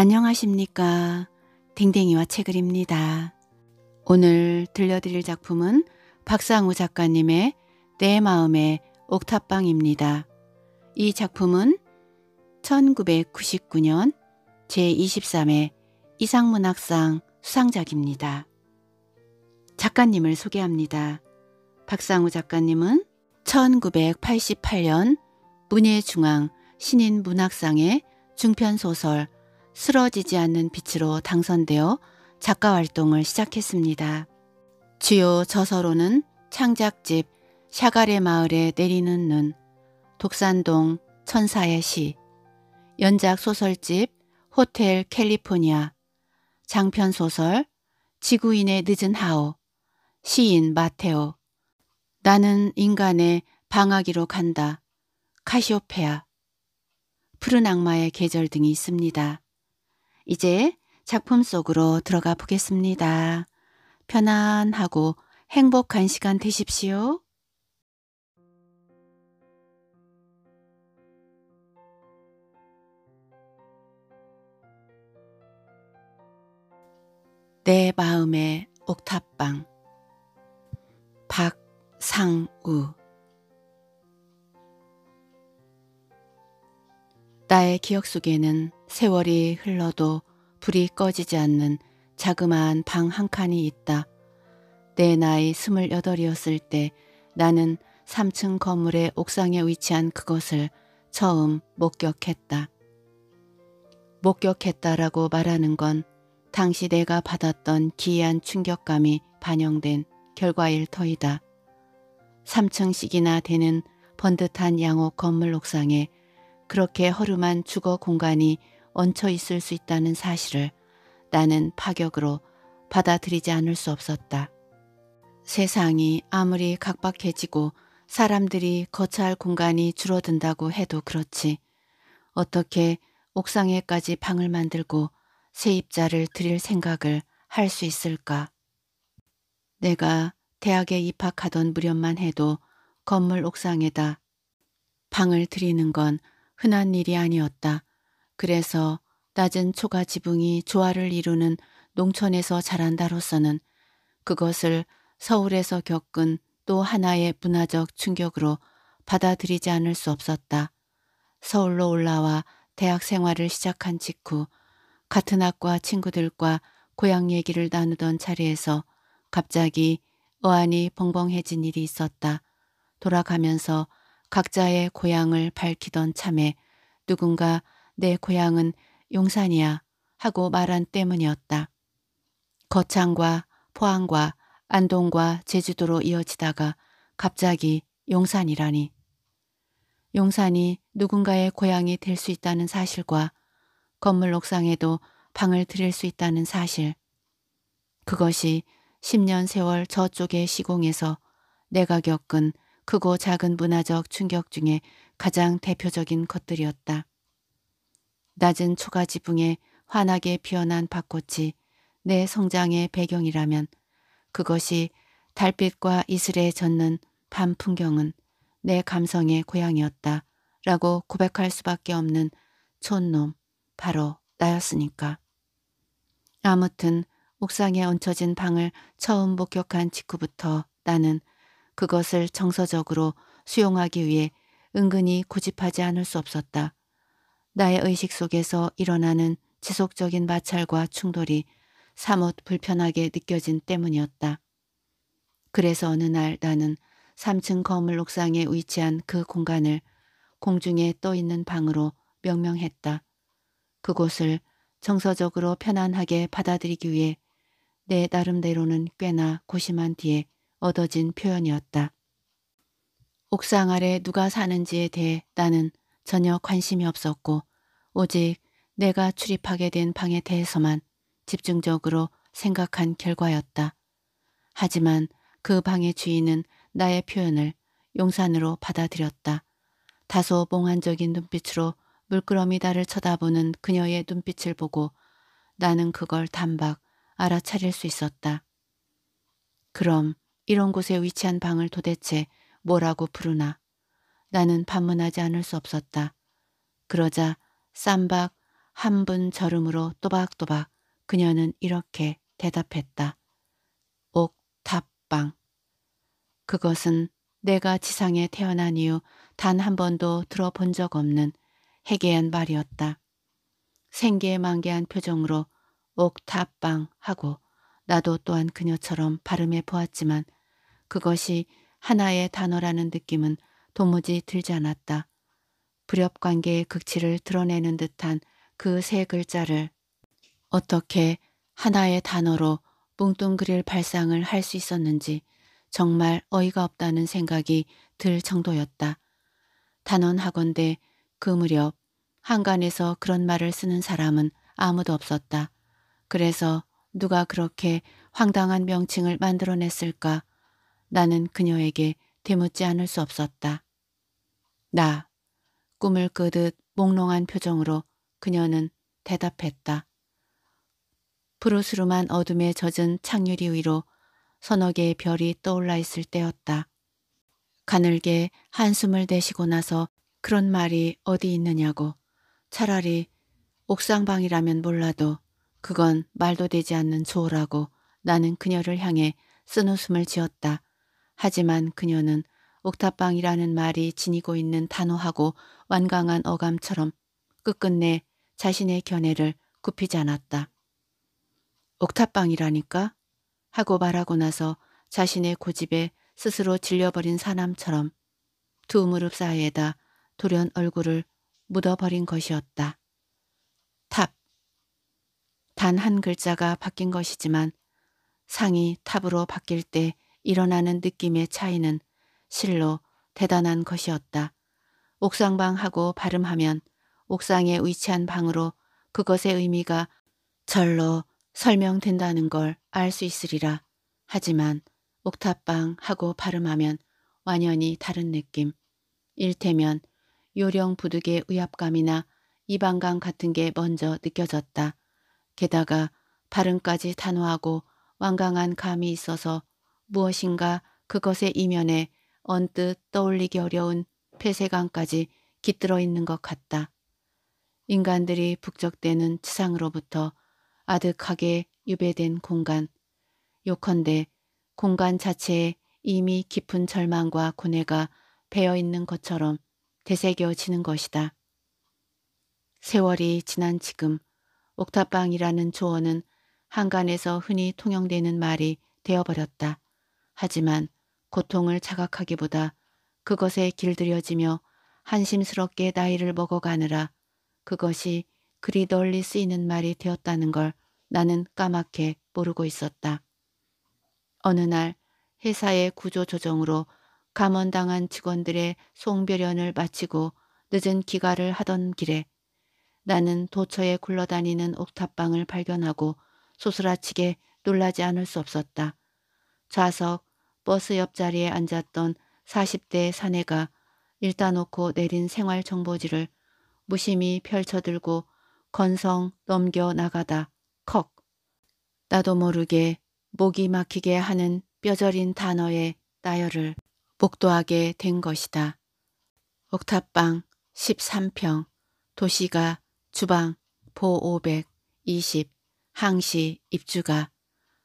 안녕하십니까. 댕댕이와 책을입니다. 오늘 들려드릴 작품은 박상우 작가님의 내 마음의 옥탑방입니다. 이 작품은 1999년 제23회 이상문학상 수상작입니다. 작가님을 소개합니다. 박상우 작가님은 1988년 문예중앙 신인문학상의 중편소설 쓰러지지 않는 빛으로 당선되어 작가 활동을 시작했습니다. 주요 저서로는 창작집, 샤가레 마을에 내리는 눈, 독산동 천사의 시, 연작 소설집 호텔 캘리포니아, 장편 소설 지구인의 늦은 하오, 시인 마테오, 나는 인간의 방아기로 간다, 카시오페아, 푸른 악마의 계절 등이 있습니다. 이제 작품 속으로 들어가 보겠습니다. 편안하고 행복한 시간 되십시오. 내 마음의 옥탑방 박상우 나의 기억 속에는 세월이 흘러도 불이 꺼지지 않는 자그마한 방 한 칸이 있다. 내 나이 스물여덟이었을 때 나는 3층 건물의 옥상에 위치한 그것을 처음 목격했다. 목격했다라고 말하는 건 당시 내가 받았던 기이한 충격감이 반영된 결과일 터이다. 3층씩이나 되는 번듯한 양옥 건물 옥상에 그렇게 허름한 주거 공간이 얹혀 있을 수 있다는 사실을 나는 파격으로 받아들이지 않을 수 없었다. 세상이 아무리 각박해지고 사람들이 거처할 공간이 줄어든다고 해도 그렇지 어떻게 옥상에까지 방을 만들고 세입자를 들일 생각을 할 수 있을까. 내가 대학에 입학하던 무렵만 해도 건물 옥상에다 방을 들이는 건 흔한 일이 아니었다. 그래서 낮은 초가 지붕이 조화를 이루는 농촌에서 자란다로서는 그것을 서울에서 겪은 또 하나의 문화적 충격으로 받아들이지 않을 수 없었다. 서울로 올라와 대학 생활을 시작한 직후 같은 학과 친구들과 고향 얘기를 나누던 자리에서 갑자기 어안이 벙벙해진 일이 있었다. 돌아가면서 각자의 고향을 밝히던 참에 누군가 내 고향은 용산이야 하고 말한 때문이었다. 거창과 포항과 안동과 제주도로 이어지다가 갑자기 용산이라니. 용산이 누군가의 고향이 될 수 있다는 사실과 건물 옥상에도 방을 들일 수 있다는 사실. 그것이 10년 세월 저쪽의 시공에서 내가 겪은 크고 작은 문화적 충격 중에 가장 대표적인 것들이었다. 낮은 초가 지붕에 환하게 피어난 벚꽃이 내 성장의 배경이라면 그것이 달빛과 이슬에 젖는 밤 풍경은 내 감성의 고향이었다 라고 고백할 수밖에 없는 촌놈 바로 나였으니까. 아무튼 옥상에 얹혀진 방을 처음 목격한 직후부터 나는 그것을 정서적으로 수용하기 위해 은근히 고집하지 않을 수 없었다. 나의 의식 속에서 일어나는 지속적인 마찰과 충돌이 사뭇 불편하게 느껴진 때문이었다. 그래서 어느 날 나는 3층 건물 옥상에 위치한 그 공간을 공중에 떠 있는 방으로 명명했다. 그곳을 정서적으로 편안하게 받아들이기 위해 내 나름대로는 꽤나 고심한 뒤에 얻어진 표현이었다. 옥상 아래 누가 사는지에 대해 나는 전혀 관심이 없었고 오직 내가 출입하게 된 방에 대해서만 집중적으로 생각한 결과였다. 하지만 그 방의 주인은 나의 표현을 용산으로 받아들였다. 다소 몽환적인 눈빛으로 물끄러미 나를 쳐다보는 그녀의 눈빛을 보고 나는 그걸 단박 알아차릴 수 있었다. 그럼 이런 곳에 위치한 방을 도대체 뭐라고 부르나? 나는 반문하지 않을 수 없었다. 그러자 쌈박 한 분 저름으로 또박또박 그녀는 이렇게 대답했다. 옥탑방. 그것은 내가 지상에 태어난 이후 단 한 번도 들어본 적 없는 해괴한 말이었다. 생계만개한 표정으로 옥탑방 하고 나도 또한 그녀처럼 발음해 보았지만 그것이 하나의 단어라는 느낌은 도무지 들지 않았다. 불협관계의 극치를 드러내는 듯한 그 세 글자를 어떻게 하나의 단어로 뭉뚱그릴 발상을 할 수 있었는지 정말 어이가 없다는 생각이 들 정도였다. 단언하건대 그 무렵 한간에서 그런 말을 쓰는 사람은 아무도 없었다. 그래서 누가 그렇게 황당한 명칭을 만들어냈을까? 나는 그녀에게 되묻지 않을 수 없었다. 나. 꿈을 꾸듯 몽롱한 표정으로 그녀는 대답했다. 푸르스름한 어둠에 젖은 창유리 위로 서너 개의 별이 떠올라 있을 때였다. 가늘게 한숨을 내쉬고 나서 그런 말이 어디 있느냐고 차라리 옥상방이라면 몰라도 그건 말도 되지 않는 조라고 나는 그녀를 향해 쓴 웃음을 지었다. 하지만 그녀는 옥탑방이라는 말이 지니고 있는 단호하고 완강한 어감처럼 끝끝내 자신의 견해를 굽히지 않았다. 옥탑방이라니까? 하고 말하고 나서 자신의 고집에 스스로 질려버린 사람처럼 두 무릎 사이에다 돌연 얼굴을 묻어버린 것이었다. 탑. 단 한 글자가 바뀐 것이지만 상이 탑으로 바뀔 때 일어나는 느낌의 차이는 실로 대단한 것이었다. 옥상방하고 발음하면 옥상에 위치한 방으로 그것의 의미가 절로 설명된다는 걸 알 수 있으리라. 하지만 옥탑방하고 발음하면 완연히 다른 느낌. 일테면 요령 부득의 의압감이나 이방감 같은 게 먼저 느껴졌다. 게다가 발음까지 단호하고 완강한 감이 있어서 무엇인가 그것의 이면에 언뜻 떠올리기 어려운 폐쇄강까지 깃들어 있는 것 같다. 인간들이 북적대는 지상으로부터 아득하게 유배된 공간, 요컨대 공간 자체에 이미 깊은 절망과 고뇌가 배어 있는 것처럼 되새겨지는 것이다. 세월이 지난 지금 옥탑방이라는 조언은 한간에서 흔히 통용되는 말이 되어버렸다. 하지만 고통을 자각하기보다 그것에 길들여지며 한심스럽게 나이를 먹어가느라 그것이 그리 널리 쓰이는 말이 되었다는 걸 나는 까맣게 모르고 있었다. 어느 날 회사의 구조조정으로 감원당한 직원들의 송별연을 마치고 늦은 기가를 하던 길에 나는 도처에 굴러다니는 옥탑방을 발견하고 소스라치게 놀라지 않을 수 없었다. 좌석 버스 옆자리에 앉았던 40대 사내가 일다 놓고 내린 생활정보지를 무심히 펼쳐들고 건성 넘겨 나가다 컥 나도 모르게 목이 막히게 하는 뼈저린 단어의 나열을 복도하게된 것이다. 옥탑방 13평 도시가 주방 보 520, 항시 입주가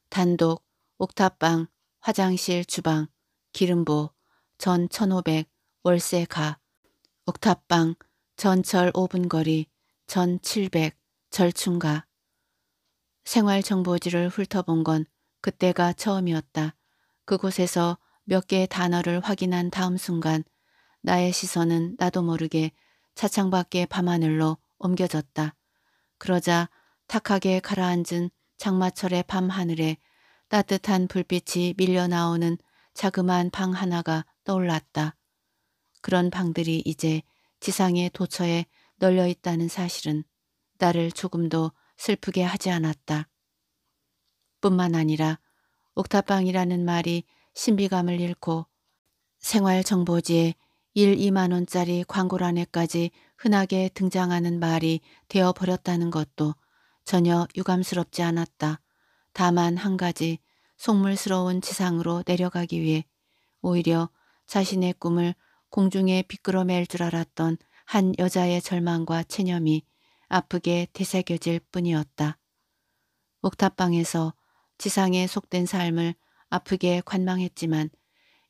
단독 옥탑방 화장실, 주방, 기름보, 전 1500, 월세 가, 옥탑방, 전철 5분 거리, 전 700, 절충가. 생활정보지를 훑어본 건 그때가 처음이었다. 그곳에서 몇 개의 단어를 확인한 다음 순간 나의 시선은 나도 모르게 차창 밖의 밤하늘로 옮겨졌다. 그러자 탁하게 가라앉은 장마철의 밤하늘에 따뜻한 불빛이 밀려 나오는 자그마한 방 하나가 떠올랐다. 그런 방들이 이제 지상의 도처에 널려 있다는 사실은 나를 조금도 슬프게 하지 않았다. 뿐만 아니라 옥탑방이라는 말이 신비감을 잃고 생활정보지에 1, 2만원짜리 광고란에까지 흔하게 등장하는 말이 되어버렸다는 것도 전혀 유감스럽지 않았다. 다만 한 가지 속물스러운 지상으로 내려가기 위해 오히려 자신의 꿈을 공중에 비끄러맬 줄 알았던 한 여자의 절망과 체념이 아프게 되새겨질 뿐이었다. 옥탑방에서 지상에 속된 삶을 아프게 관망했지만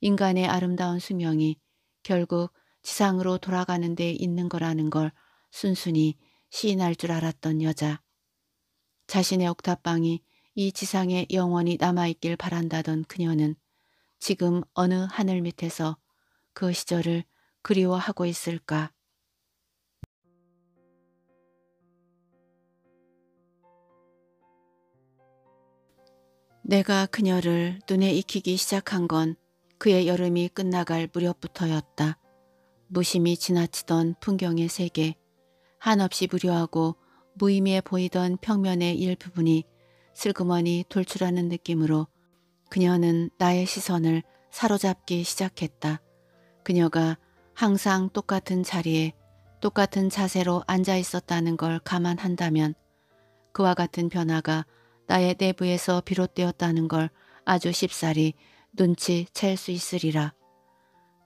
인간의 아름다운 수명이 결국 지상으로 돌아가는 데 있는 거라는 걸 순순히 시인할 줄 알았던 여자. 자신의 옥탑방이 이 지상에 영원히 남아있길 바란다던 그녀는 지금 어느 하늘 밑에서 그 시절을 그리워하고 있을까. 내가 그녀를 눈에 익히기 시작한 건 그의 여름이 끝나갈 무렵부터였다. 무심히 지나치던 풍경의 세계, 한없이 무료하고 무의미해 보이던 평면의 일부분이 슬그머니 돌출하는 느낌으로 그녀는 나의 시선을 사로잡기 시작했다. 그녀가 항상 똑같은 자리에 똑같은 자세로 앉아 있었다는 걸 감안한다면 그와 같은 변화가 나의 내부에서 비롯되었다는 걸 아주 쉽사리 눈치챌 수 있으리라.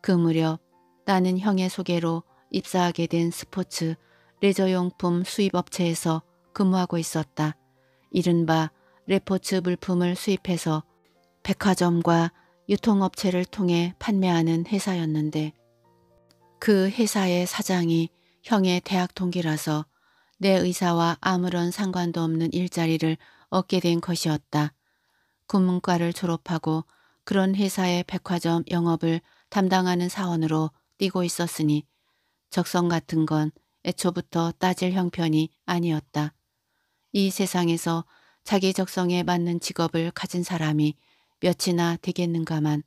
그 무렵 나는 형의 소개로 입사하게 된 스포츠, 레저용품 수입업체에서 근무하고 있었다. 이른바 레포츠 물품을 수입해서 백화점과 유통업체를 통해 판매하는 회사였는데 그 회사의 사장이 형의 대학 동기라서 내 의사와 아무런 상관도 없는 일자리를 얻게 된 것이었다. 군문과를 졸업하고 그런 회사의 백화점 영업을 담당하는 사원으로 뛰고 있었으니 적성 같은 건 애초부터 따질 형편이 아니었다. 이 세상에서 자기 적성에 맞는 직업을 가진 사람이 몇이나 되겠는가만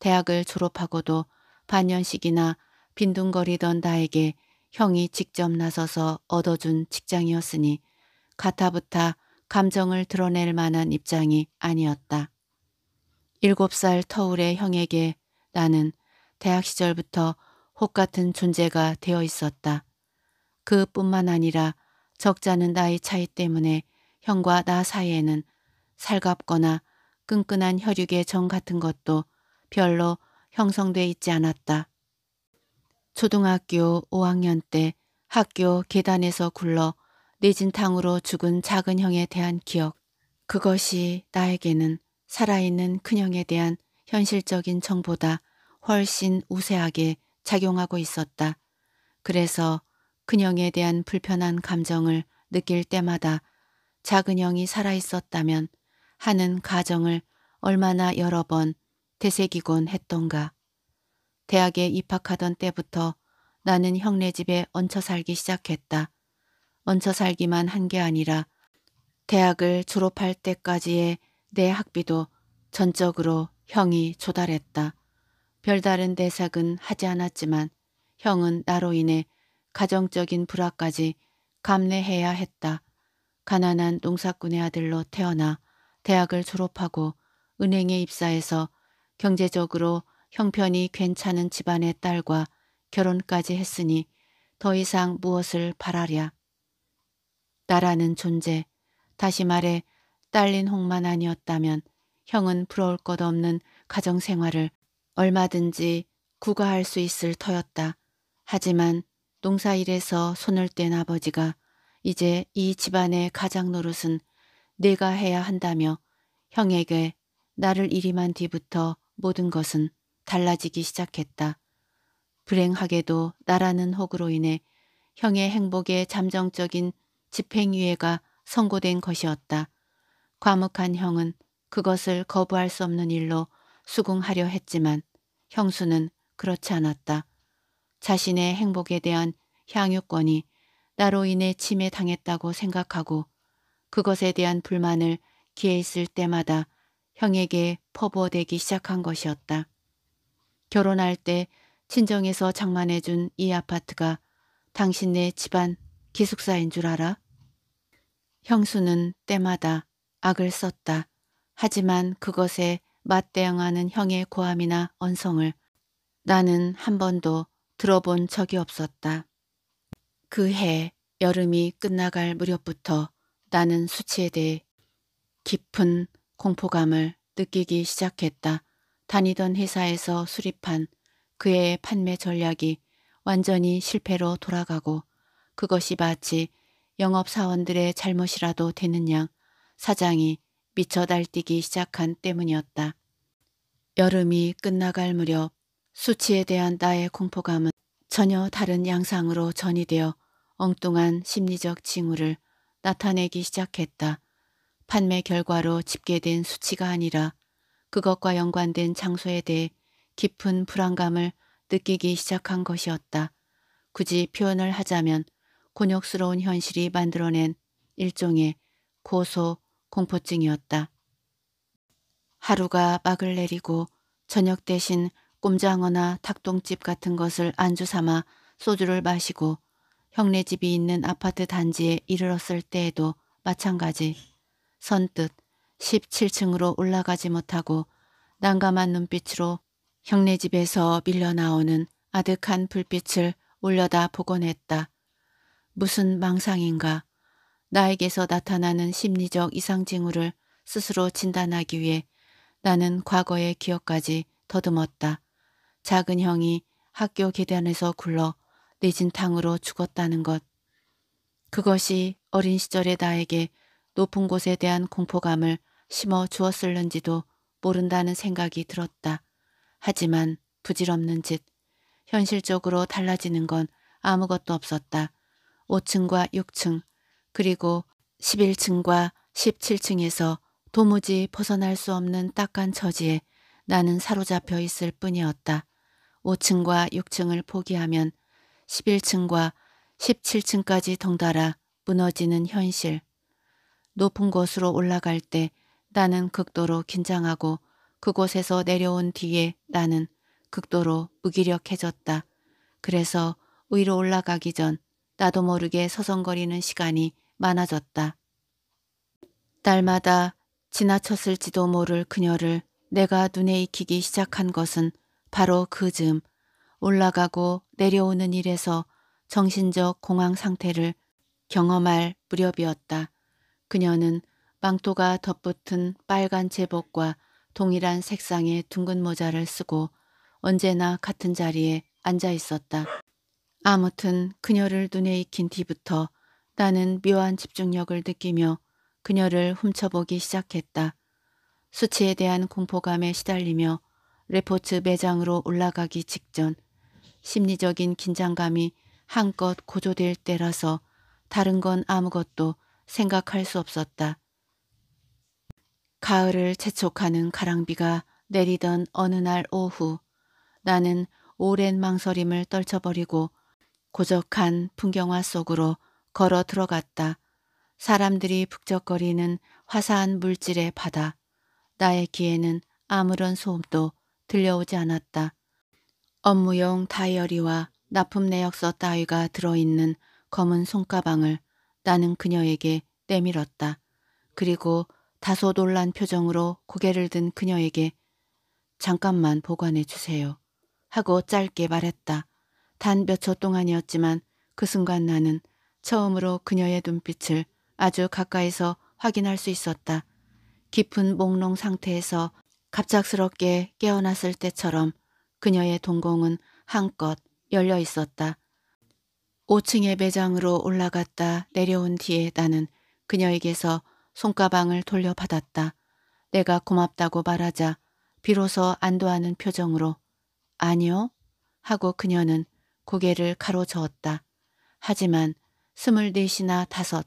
대학을 졸업하고도 반년씩이나 빈둥거리던 나에게 형이 직접 나서서 얻어준 직장이었으니 가타부타 감정을 드러낼 만한 입장이 아니었다. 일곱 살 터울의 형에게 나는 대학 시절부터 혹 같은 존재가 되어 있었다. 그뿐만 아니라 적잖은 나이 차이 때문에 형과 나 사이에는 살갑거나 끈끈한 혈육의 정 같은 것도 별로 형성돼 있지 않았다. 초등학교 5학년 때 학교 계단에서 굴러 내진탕으로 죽은 작은 형에 대한 기억. 그것이 나에게는 살아있는 큰형에 대한 현실적인 정보다 훨씬 우세하게 작용하고 있었다. 그래서 큰형에 대한 불편한 감정을 느낄 때마다 작은형이 살아있었다면 하는 가정을 얼마나 여러 번 되새기곤 했던가. 대학에 입학하던 때부터 나는 형네 집에 얹혀 살기 시작했다. 얹혀 살기만 한 게 아니라 대학을 졸업할 때까지의 내 학비도 전적으로 형이 조달했다. 별다른 대삭은 하지 않았지만 형은 나로 인해 가정적인 불화까지 감내해야 했다. 가난한 농사꾼의 아들로 태어나 대학을 졸업하고 은행에 입사해서 경제적으로 형편이 괜찮은 집안의 딸과 결혼까지 했으니 더 이상 무엇을 바라랴. 나라는 존재, 다시 말해 딸린 홍만 아니었다면 형은 부러울 것 없는 가정생활을 얼마든지 구가할 수 있을 터였다. 하지만 농사일에서 손을 뗀 아버지가 이제 이 집안의 가장 노릇은 내가 해야 한다며 형에게 나를 이임한 뒤부터 모든 것은 달라지기 시작했다. 불행하게도 나라는 혹으로 인해 형의 행복에 잠정적인 집행유예가 선고된 것이었다. 과묵한 형은 그것을 거부할 수 없는 일로 수긍하려 했지만 형수는 그렇지 않았다. 자신의 행복에 대한 향유권이 나로 인해 침해당했다고 생각하고 그것에 대한 불만을 기회 있을 때마다 형에게 퍼부어대기 시작한 것이었다. 결혼할 때 친정에서 장만해준 이 아파트가 당신네 집안 기숙사인 줄 알아? 형수는 때마다 악을 썼다. 하지만 그것에 맞대응하는 형의 고함이나 언성을 나는 한 번도 들어본 적이 없었다. 그해 여름이 끝나갈 무렵부터 나는 수치에 대해 깊은 공포감을 느끼기 시작했다. 다니던 회사에서 수립한 그의 판매 전략이 완전히 실패로 돌아가고 그것이 마치 영업사원들의 잘못이라도 되는 양 사장이 미쳐 달뛰기 시작한 때문이었다. 여름이 끝나갈 무렵 수치에 대한 나의 공포감은 전혀 다른 양상으로 전이되어 엉뚱한 심리적 징후를 나타내기 시작했다. 판매 결과로 집계된 수치가 아니라 그것과 연관된 장소에 대해 깊은 불안감을 느끼기 시작한 것이었다. 굳이 표현을 하자면 곤욕스러운 현실이 만들어낸 일종의 고소 공포증이었다. 하루가 막을 내리고 저녁 대신 꼼장어나 닭똥집 같은 것을 안주 삼아 소주를 마시고 형네 집이 있는 아파트 단지에 이르렀을 때에도 마찬가지 선뜻 17층으로 올라가지 못하고 난감한 눈빛으로 형네 집에서 밀려나오는 아득한 불빛을 올려다 보곤 했다. 무슨 망상인가 나에게서 나타나는 심리적 이상징후를 스스로 진단하기 위해 나는 과거의 기억까지 더듬었다. 작은 형이 학교 계단에서 굴러 뇌진탕으로 죽었다는 것. 그것이 어린 시절의 나에게 높은 곳에 대한 공포감을 심어 주었을는지도 모른다는 생각이 들었다. 하지만 부질없는 짓. 현실적으로 달라지는 건 아무것도 없었다. 5층과 6층, 그리고 11층과 17층에서 도무지 벗어날 수 없는 딱한 처지에 나는 사로잡혀 있을 뿐이었다. 5층과 6층을 포기하면 11층과 17층까지 덩달아 무너지는 현실. 높은 곳으로 올라갈 때 나는 극도로 긴장하고 그곳에서 내려온 뒤에 나는 극도로 무기력해졌다. 그래서 위로 올라가기 전 나도 모르게 서성거리는 시간이 많아졌다. 날마다 지나쳤을지도 모를 그녀를 내가 눈에 익히기 시작한 것은 바로 그 즈음 올라가고 내려오는 일에서 정신적 공황 상태를 경험할 무렵이었다. 그녀는 망토가 덧붙은 빨간 제복과 동일한 색상의 둥근 모자를 쓰고 언제나 같은 자리에 앉아 있었다. 아무튼 그녀를 눈에 익힌 뒤부터 나는 묘한 집중력을 느끼며 그녀를 훔쳐보기 시작했다. 수치에 대한 공포감에 시달리며 레포츠 매장으로 올라가기 직전 심리적인 긴장감이 한껏 고조될 때라서 다른 건 아무것도 생각할 수 없었다. 가을을 재촉하는 가랑비가 내리던 어느 날 오후 나는 오랜 망설임을 떨쳐버리고 고적한 풍경화 속으로 걸어 들어갔다. 사람들이 북적거리는 화사한 물질의 바다. 나의 귀에는 아무런 소음도 들려오지 않았다. 업무용 다이어리와 납품 내역서 따위가 들어있는 검은 손가방을 나는 그녀에게 내밀었다. 그리고 다소 놀란 표정으로 고개를 든 그녀에게 잠깐만 보관해 주세요. 하고 짧게 말했다. 단 몇 초 동안이었지만 그 순간 나는 처음으로 그녀의 눈빛을 아주 가까이서 확인할 수 있었다. 깊은 몽롱 상태에서 갑작스럽게 깨어났을 때처럼 그녀의 동공은 한껏 열려 있었다. 5층의 매장으로 올라갔다 내려온 뒤에 나는 그녀에게서 손가방을 돌려받았다. 내가 고맙다고 말하자 비로소 안도하는 표정으로 아니요 하고 그녀는 고개를 가로저었다. 하지만 스물넷이나 다섯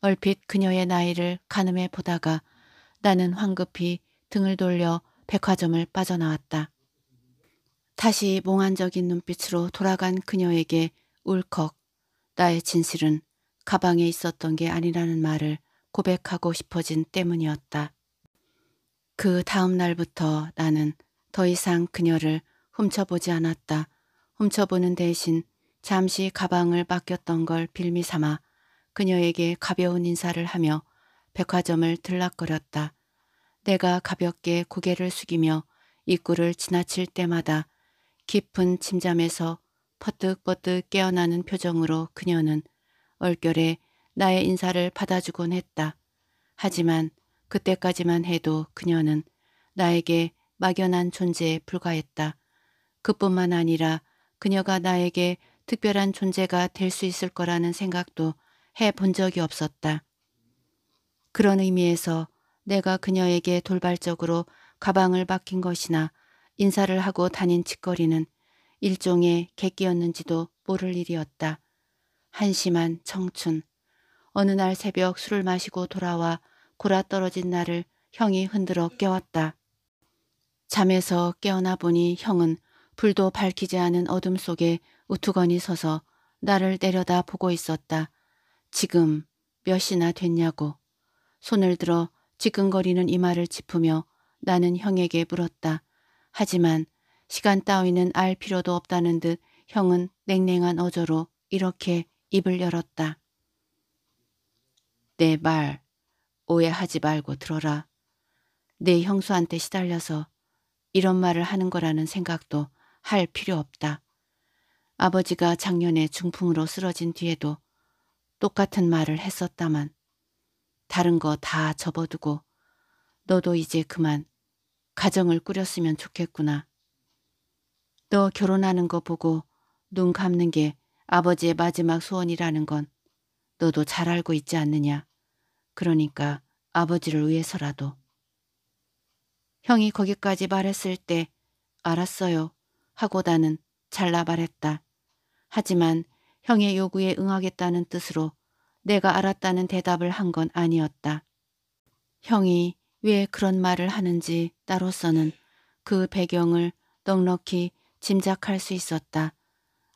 얼핏 그녀의 나이를 가늠해 보다가 나는 황급히 등을 돌려 백화점을 빠져나왔다. 다시 몽환적인 눈빛으로 돌아간 그녀에게 울컥 나의 진실은 가방에 있었던 게 아니라는 말을 고백하고 싶어진 때문이었다. 그 다음 날부터 나는 더 이상 그녀를 훔쳐보지 않았다. 훔쳐보는 대신 잠시 가방을 맡겼던 걸 빌미 삼아 그녀에게 가벼운 인사를 하며 백화점을 들락거렸다. 내가 가볍게 고개를 숙이며 입구를 지나칠 때마다 깊은 침잠에서 퍼뜩퍼뜩 깨어나는 표정으로 그녀는 얼결에 나의 인사를 받아주곤 했다. 하지만 그때까지만 해도 그녀는 나에게 막연한 존재에 불과했다. 그뿐만 아니라 그녀가 나에게 특별한 존재가 될 수 있을 거라는 생각도 해 본 적이 없었다. 그런 의미에서 내가 그녀에게 돌발적으로 가방을 맡긴 것이나 인사를 하고 다닌 짓거리는 일종의 객기였는지도 모를 일이었다. 한심한 청춘. 어느 날 새벽 술을 마시고 돌아와 골라 떨어진 나를 형이 흔들어 깨웠다. 잠에서 깨어나 보니 형은 불도 밝히지 않은 어둠 속에 우투건이 서서 나를 내려다 보고 있었다. 지금 몇 시나 됐냐고. 손을 들어 지끈거리는 이마를 짚으며 나는 형에게 물었다. 하지만 시간 따위는 알 필요도 없다는 듯 형은 냉랭한 어조로 이렇게 입을 열었다. 내 말 오해하지 말고 들어라. 내 형수한테 시달려서 이런 말을 하는 거라는 생각도 할 필요 없다. 아버지가 작년에 중풍으로 쓰러진 뒤에도 똑같은 말을 했었다만 다른 거 다 접어두고 너도 이제 그만 가정을 꾸렸으면 좋겠구나. 너 결혼하는 거 보고 눈 감는 게 아버지의 마지막 소원이라는 건 너도 잘 알고 있지 않느냐. 그러니까 아버지를 위해서라도. 형이 거기까지 말했을 때 알았어요 하고 나는 잘라 말했다. 하지만 형의 요구에 응하겠다는 뜻으로 내가 알았다는 대답을 한 건 아니었다. 형이 왜 그런 말을 하는지 나로서는 그 배경을 넉넉히 짐작할 수 있었다.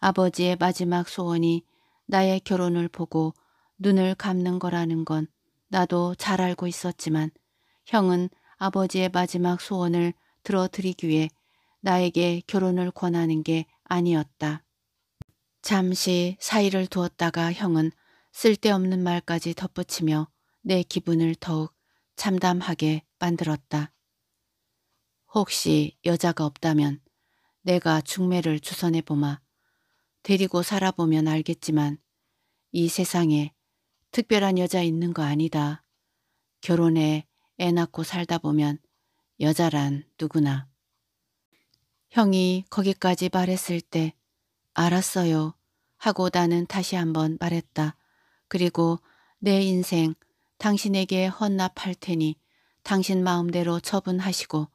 아버지의 마지막 소원이 나의 결혼을 보고 눈을 감는 거라는 건 나도 잘 알고 있었지만 형은 아버지의 마지막 소원을 들어드리기 위해 나에게 결혼을 권하는 게 아니었다. 잠시 사이를 두었다가 형은 쓸데없는 말까지 덧붙이며 내 기분을 더욱 참담하게 만들었다. 혹시 여자가 없다면 내가 중매를 주선해보마 데리고 살아보면 알겠지만 이 세상에 특별한 여자 있는 거 아니다. 결혼해 애 낳고 살다 보면 여자란 누구나. 형이 거기까지 말했을 때 알았어요 하고 나는 다시 한번 말했다. 그리고 내 인생 당신에게 헌납할 테니 당신 마음대로 처분하시고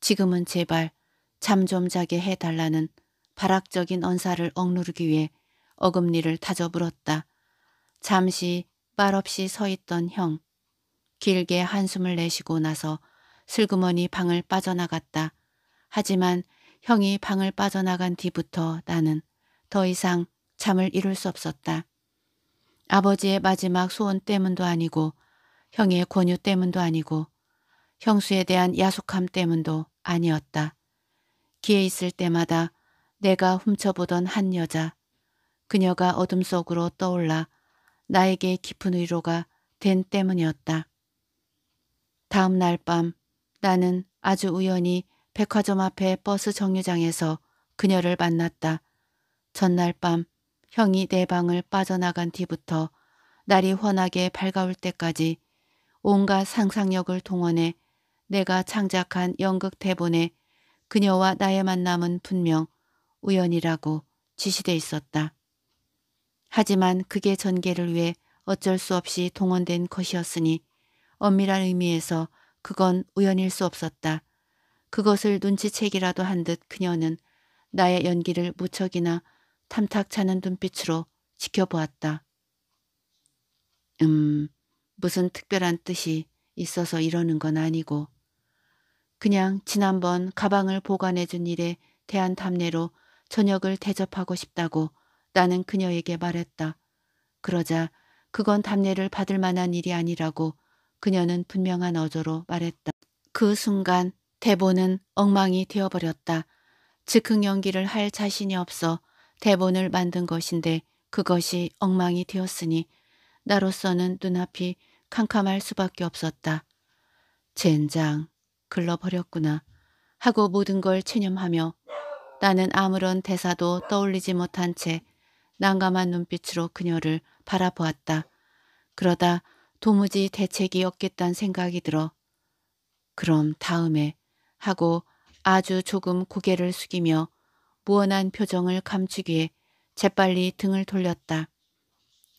지금은 제발 잠 좀 자게 해달라는 발악적인 언사를 억누르기 위해 어금니를 다져불었다. 잠시 말없이 서 있던 형. 길게 한숨을 내쉬고 나서 슬그머니 방을 빠져나갔다. 하지만 형이 방을 빠져나간 뒤부터 나는 더 이상 잠을 이룰 수 없었다. 아버지의 마지막 소원 때문도 아니고 형의 권유 때문도 아니고 형수에 대한 야속함 때문도 아니었다. 기에 있을 때마다 내가 훔쳐보던 한 여자, 그녀가 어둠 속으로 떠올라 나에게 깊은 위로가 된 때문이었다. 다음 날 밤 나는 아주 우연히 백화점 앞에 버스 정류장에서 그녀를 만났다. 전날 밤 형이 내 방을 빠져나간 뒤부터 날이 환하게 밝아올 때까지 온갖 상상력을 동원해 내가 창작한 연극 대본에 그녀와 나의 만남은 분명 우연이라고 지시돼 있었다. 하지만 그게 전개를 위해 어쩔 수 없이 동원된 것이었으니 엄밀한 의미에서 그건 우연일 수 없었다. 그것을 눈치채기라도 한 듯 그녀는 나의 연기를 무척이나 탐탁찮은 눈빛으로 지켜보았다. 음, 무슨 특별한 뜻이 있어서 이러는 건 아니고 그냥 지난번 가방을 보관해준 일에 대한 답례로 저녁을 대접하고 싶다고 나는 그녀에게 말했다. 그러자 그건 답례를 받을 만한 일이 아니라고 그녀는 분명한 어조로 말했다. 그 순간 대본은 엉망이 되어버렸다. 즉흥 연기를 할 자신이 없어 대본을 만든 것인데 그것이 엉망이 되었으니 나로서는 눈앞이 캄캄할 수밖에 없었다. 젠장, 글러버렸구나 하고 모든 걸 체념하며 나는 아무런 대사도 떠올리지 못한 채 난감한 눈빛으로 그녀를 바라보았다. 그러다 도무지 대책이 없겠단 생각이 들어 그럼 다음에 하고 아주 조금 고개를 숙이며 무언한 표정을 감추기에 재빨리 등을 돌렸다.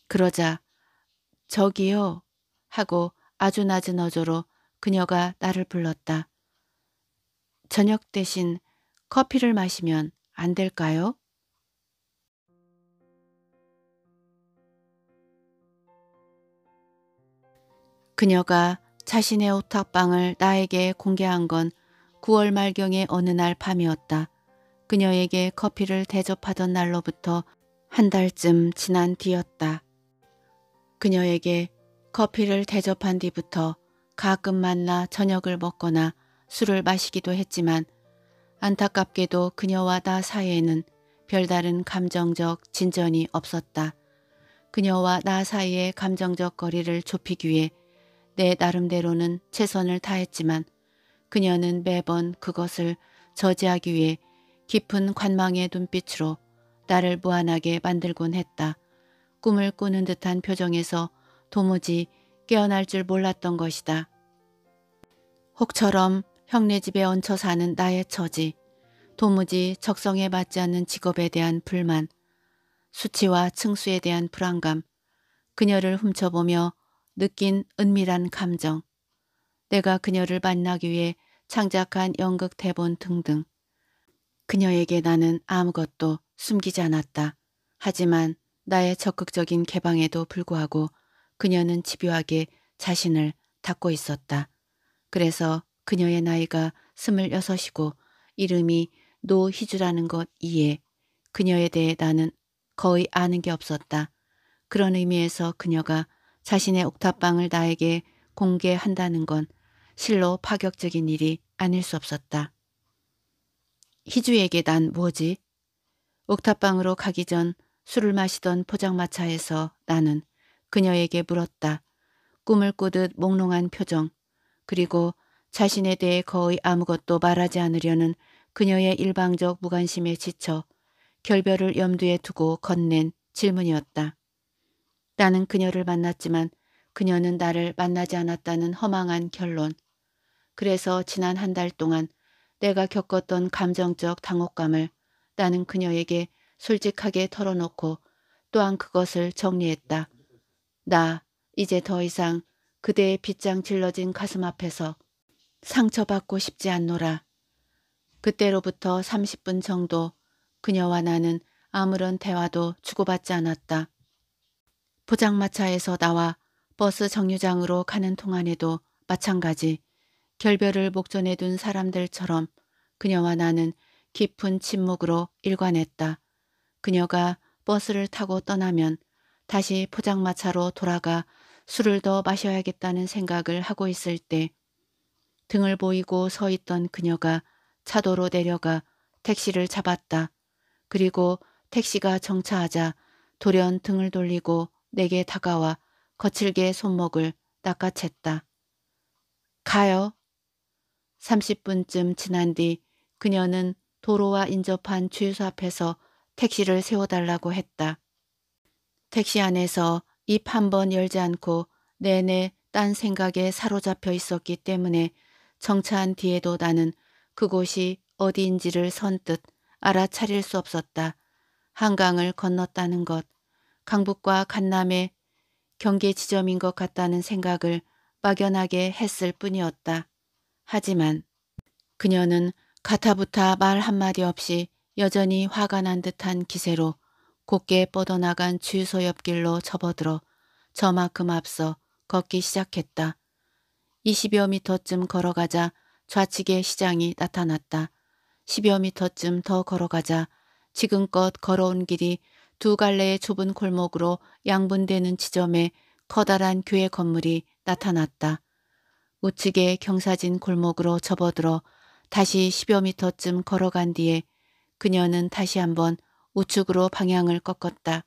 그러자 저기요 하고 아주 낮은 어조로 그녀가 나를 불렀다. 저녁 대신 커피를 마시면 안 될까요? 그녀가 자신의 오탁방을 나에게 공개한 건 9월 말경의 어느 날 밤이었다. 그녀에게 커피를 대접하던 날로부터 한 달쯤 지난 뒤였다. 그녀에게 커피를 대접한 뒤부터 가끔 만나 저녁을 먹거나 술을 마시기도 했지만 안타깝게도 그녀와 나 사이에는 별다른 감정적 진전이 없었다. 그녀와 나 사이의 감정적 거리를 좁히기 위해 내 나름대로는 최선을 다했지만 그녀는 매번 그것을 저지하기 위해 깊은 관망의 눈빛으로 나를 무한하게 만들곤 했다. 꿈을 꾸는 듯한 표정에서 도무지 깨어날 줄 몰랐던 것이다. 혹처럼 형네 집에 얹혀 사는 나의 처지, 도무지 적성에 맞지 않는 직업에 대한 불만, 수치와 층수에 대한 불안감, 그녀를 훔쳐보며 느낀 은밀한 감정, 내가 그녀를 만나기 위해 창작한 연극 대본 등등. 그녀에게 나는 아무것도 숨기지 않았다. 하지만 나의 적극적인 개방에도 불구하고 그녀는 집요하게 자신을 닫고 있었다. 그래서 그녀의 나이가 스물여섯이고 이름이 노희주라는 것 이에 그녀에 대해 나는 거의 아는 게 없었다. 그런 의미에서 그녀가 자신의 옥탑방을 나에게 공개한다는 건 실로 파격적인 일이 아닐 수 없었다. 희주에게 난 뭐지? 옥탑방으로 가기 전 술을 마시던 포장마차에서 나는 그녀에게 물었다. 꿈을 꾸듯 몽롱한 표정 그리고 자신에 대해 거의 아무것도 말하지 않으려는 그녀의 일방적 무관심에 지쳐 결별을 염두에 두고 건넨 질문이었다. 나는 그녀를 만났지만 그녀는 나를 만나지 않았다는 허망한 결론. 그래서 지난 한 달 동안 내가 겪었던 감정적 당혹감을 나는 그녀에게 솔직하게 털어놓고 또한 그것을 정리했다. 나 이제 더 이상 그대의 빗장 질러진 가슴 앞에서 상처받고 싶지 않노라. 그때로부터 30분 정도 그녀와 나는 아무런 대화도 주고받지 않았다. 포장마차에서 나와 버스 정류장으로 가는 동안에도 마찬가지 결별을 목전에 둔 사람들처럼 그녀와 나는 깊은 침묵으로 일관했다. 그녀가 버스를 타고 떠나면 다시 포장마차로 돌아가 술을 더 마셔야겠다는 생각을 하고 있을 때 등을 보이고 서 있던 그녀가 차도로 내려가 택시를 잡았다. 그리고 택시가 정차하자 돌연 등을 돌리고 내게 다가와 거칠게 손목을 낚아챘다. 가요. 30분쯤 지난 뒤 그녀는 도로와 인접한 주유소 앞에서 택시를 세워달라고 했다. 택시 안에서 입 한 번 열지 않고 내내 딴 생각에 사로잡혀 있었기 때문에 정차한 뒤에도 나는 그곳이 어디인지를 선뜻 알아차릴 수 없었다. 한강을 건넜다는 것, 강북과 간남의 경계 지점인 것 같다는 생각을 막연하게 했을 뿐이었다. 하지만 그녀는 가타부타 말 한마디 없이 여전히 화가 난 듯한 기세로 곧게 뻗어나간 주유소 옆길로 접어들어 저만큼 앞서 걷기 시작했다. 20여 미터쯤 걸어가자 좌측에 시장이 나타났다. 10여 미터쯤 더 걸어가자 지금껏 걸어온 길이 두 갈래의 좁은 골목으로 양분되는 지점에 커다란 교회 건물이 나타났다. 우측에 경사진 골목으로 접어들어 다시 10여 미터쯤 걸어간 뒤에 그녀는 다시 한번 우측으로 방향을 꺾었다.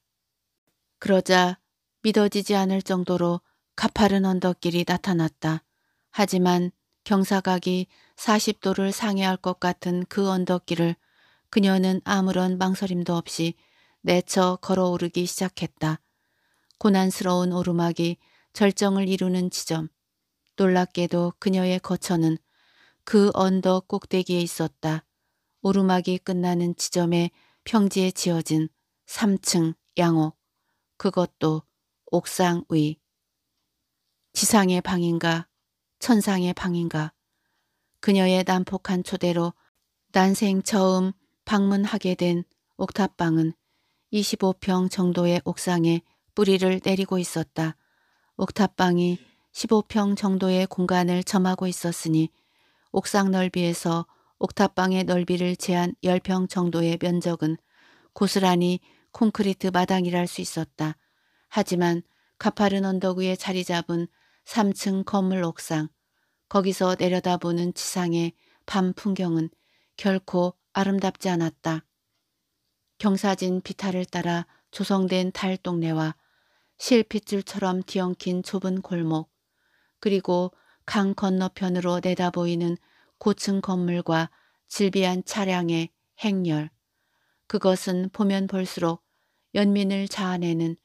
그러자 믿어지지 않을 정도로 가파른 언덕길이 나타났다. 하지만 경사각이 40도를 상회할 것 같은 그 언덕길을 그녀는 아무런 망설임도 없이 내쳐 걸어오르기 시작했다. 고난스러운 오르막이 절정을 이루는 지점. 놀랍게도 그녀의 거처는 그 언덕 꼭대기에 있었다. 오르막이 끝나는 지점에 평지에 지어진 3층 양옥, 그것도 옥상 위. 지상의 방인가 천상의 방인가 그녀의 난폭한 초대로 난생 처음 방문하게 된 옥탑방은 25평 정도의 옥상에 뿌리를 내리고 있었다. 옥탑방이 15평 정도의 공간을 점하고 있었으니 옥상 넓이에서 옥탑방의 넓이를 제한 10평 정도의 면적은 고스란히 콘크리트 마당이랄 수 있었다. 하지만 가파른 언덕 위에 자리 잡은 3층 건물 옥상, 거기서 내려다보는 지상의 밤 풍경은 결코 아름답지 않았다. 경사진 비탈을 따라 조성된 달 동네와 실핏줄처럼 뒤엉킨 좁은 골목, 그리고 강 건너편으로 내다보이는 고층 건물과 질비한 차량의 행렬. 그것은 보면 볼수록 연민을 자아내는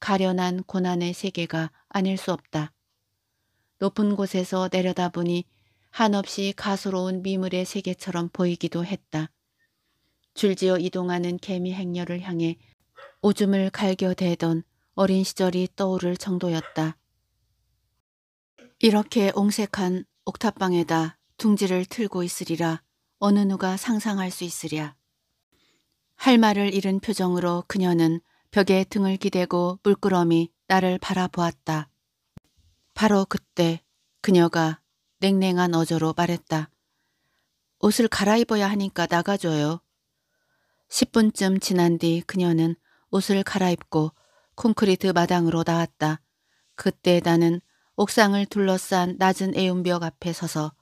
가련한 고난의 세계가 아닐 수 없다. 높은 곳에서 내려다보니 한없이 가소로운 미물의 세계처럼 보이기도 했다. 줄지어 이동하는 개미 행렬을 향해 오줌을 갈겨대던 어린 시절이 떠오를 정도였다. 이렇게 옹색한 옥탑방에다 둥지를 틀고 있으리라 어느 누가 상상할 수 있으랴. 할 말을 잃은 표정으로 그녀는 벽에 등을 기대고 물끄러미 나를 바라보았다. 바로 그때 그녀가 냉랭한 어조로 말했다. 옷을 갈아입어야 하니까 나가줘요. 10분쯤 지난 뒤 그녀는 옷을 갈아입고 콘크리트 마당으로 나왔다. 그때 나는 옥상을 둘러싼 낮은 애움벽 앞에 서서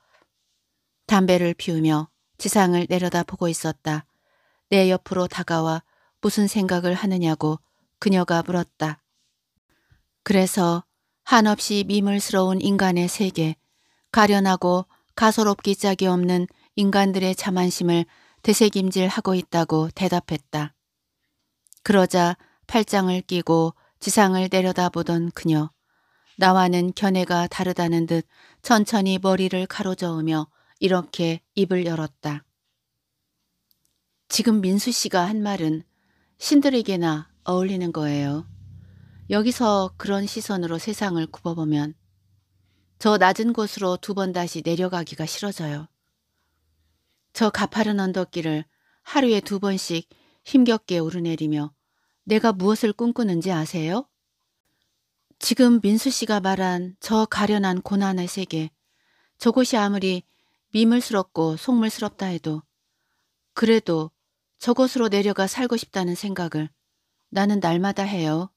담배를 피우며 지상을 내려다보고 있었다. 내 옆으로 다가와 무슨 생각을 하느냐고 그녀가 물었다. 그래서 한없이 미물스러운 인간의 세계, 가련하고 가소롭기 짝이 없는 인간들의 자만심을 되새김질하고 있다고 대답했다. 그러자 팔짱을 끼고 지상을 내려다보던 그녀. 나와는 견해가 다르다는 듯 천천히 머리를 가로저으며 이렇게 입을 열었다. 지금 민수 씨가 한 말은 신들에게나 어울리는 거예요. 여기서 그런 시선으로 세상을 굽어보면 저 낮은 곳으로 두 번 다시 내려가기가 싫어져요. 저 가파른 언덕길을 하루에 두 번씩 힘겹게 오르내리며 내가 무엇을 꿈꾸는지 아세요? 지금 민수 씨가 말한 저 가련한 고난의 세계, 저곳이 아무리 미물스럽고 속물스럽다 해도 그래도 저곳으로 내려가 살고 싶다는 생각을 나는 날마다 해요.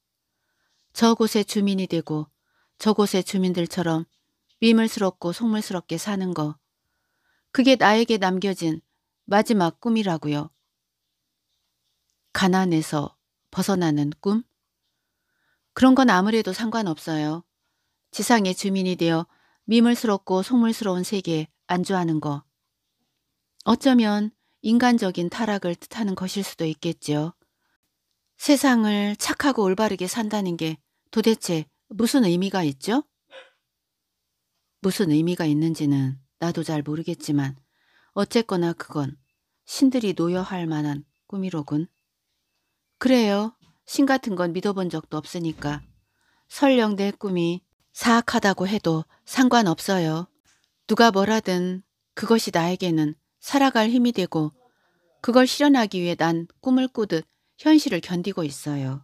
저곳의 주민이 되고 저곳의 주민들처럼 미물스럽고 속물스럽게 사는 거. 그게 나에게 남겨진 마지막 꿈이라고요. 가난에서 벗어나는 꿈? 그런 건 아무래도 상관없어요. 지상의 주민이 되어 미물스럽고 속물스러운 세계에 안주하는 거. 어쩌면 인간적인 타락을 뜻하는 것일 수도 있겠지요. 세상을 착하고 올바르게 산다는 게 도대체 무슨 의미가 있죠? 무슨 의미가 있는지는 나도 잘 모르겠지만 어쨌거나 그건 신들이 노여할 만한 꿈이로군. 그래요. 신 같은 건 믿어본 적도 없으니까. 설령 내 꿈이 사악하다고 해도 상관없어요. 누가 뭐라든 그것이 나에게는 살아갈 힘이 되고 그걸 실현하기 위해 난 꿈을 꾸듯 현실을 견디고 있어요.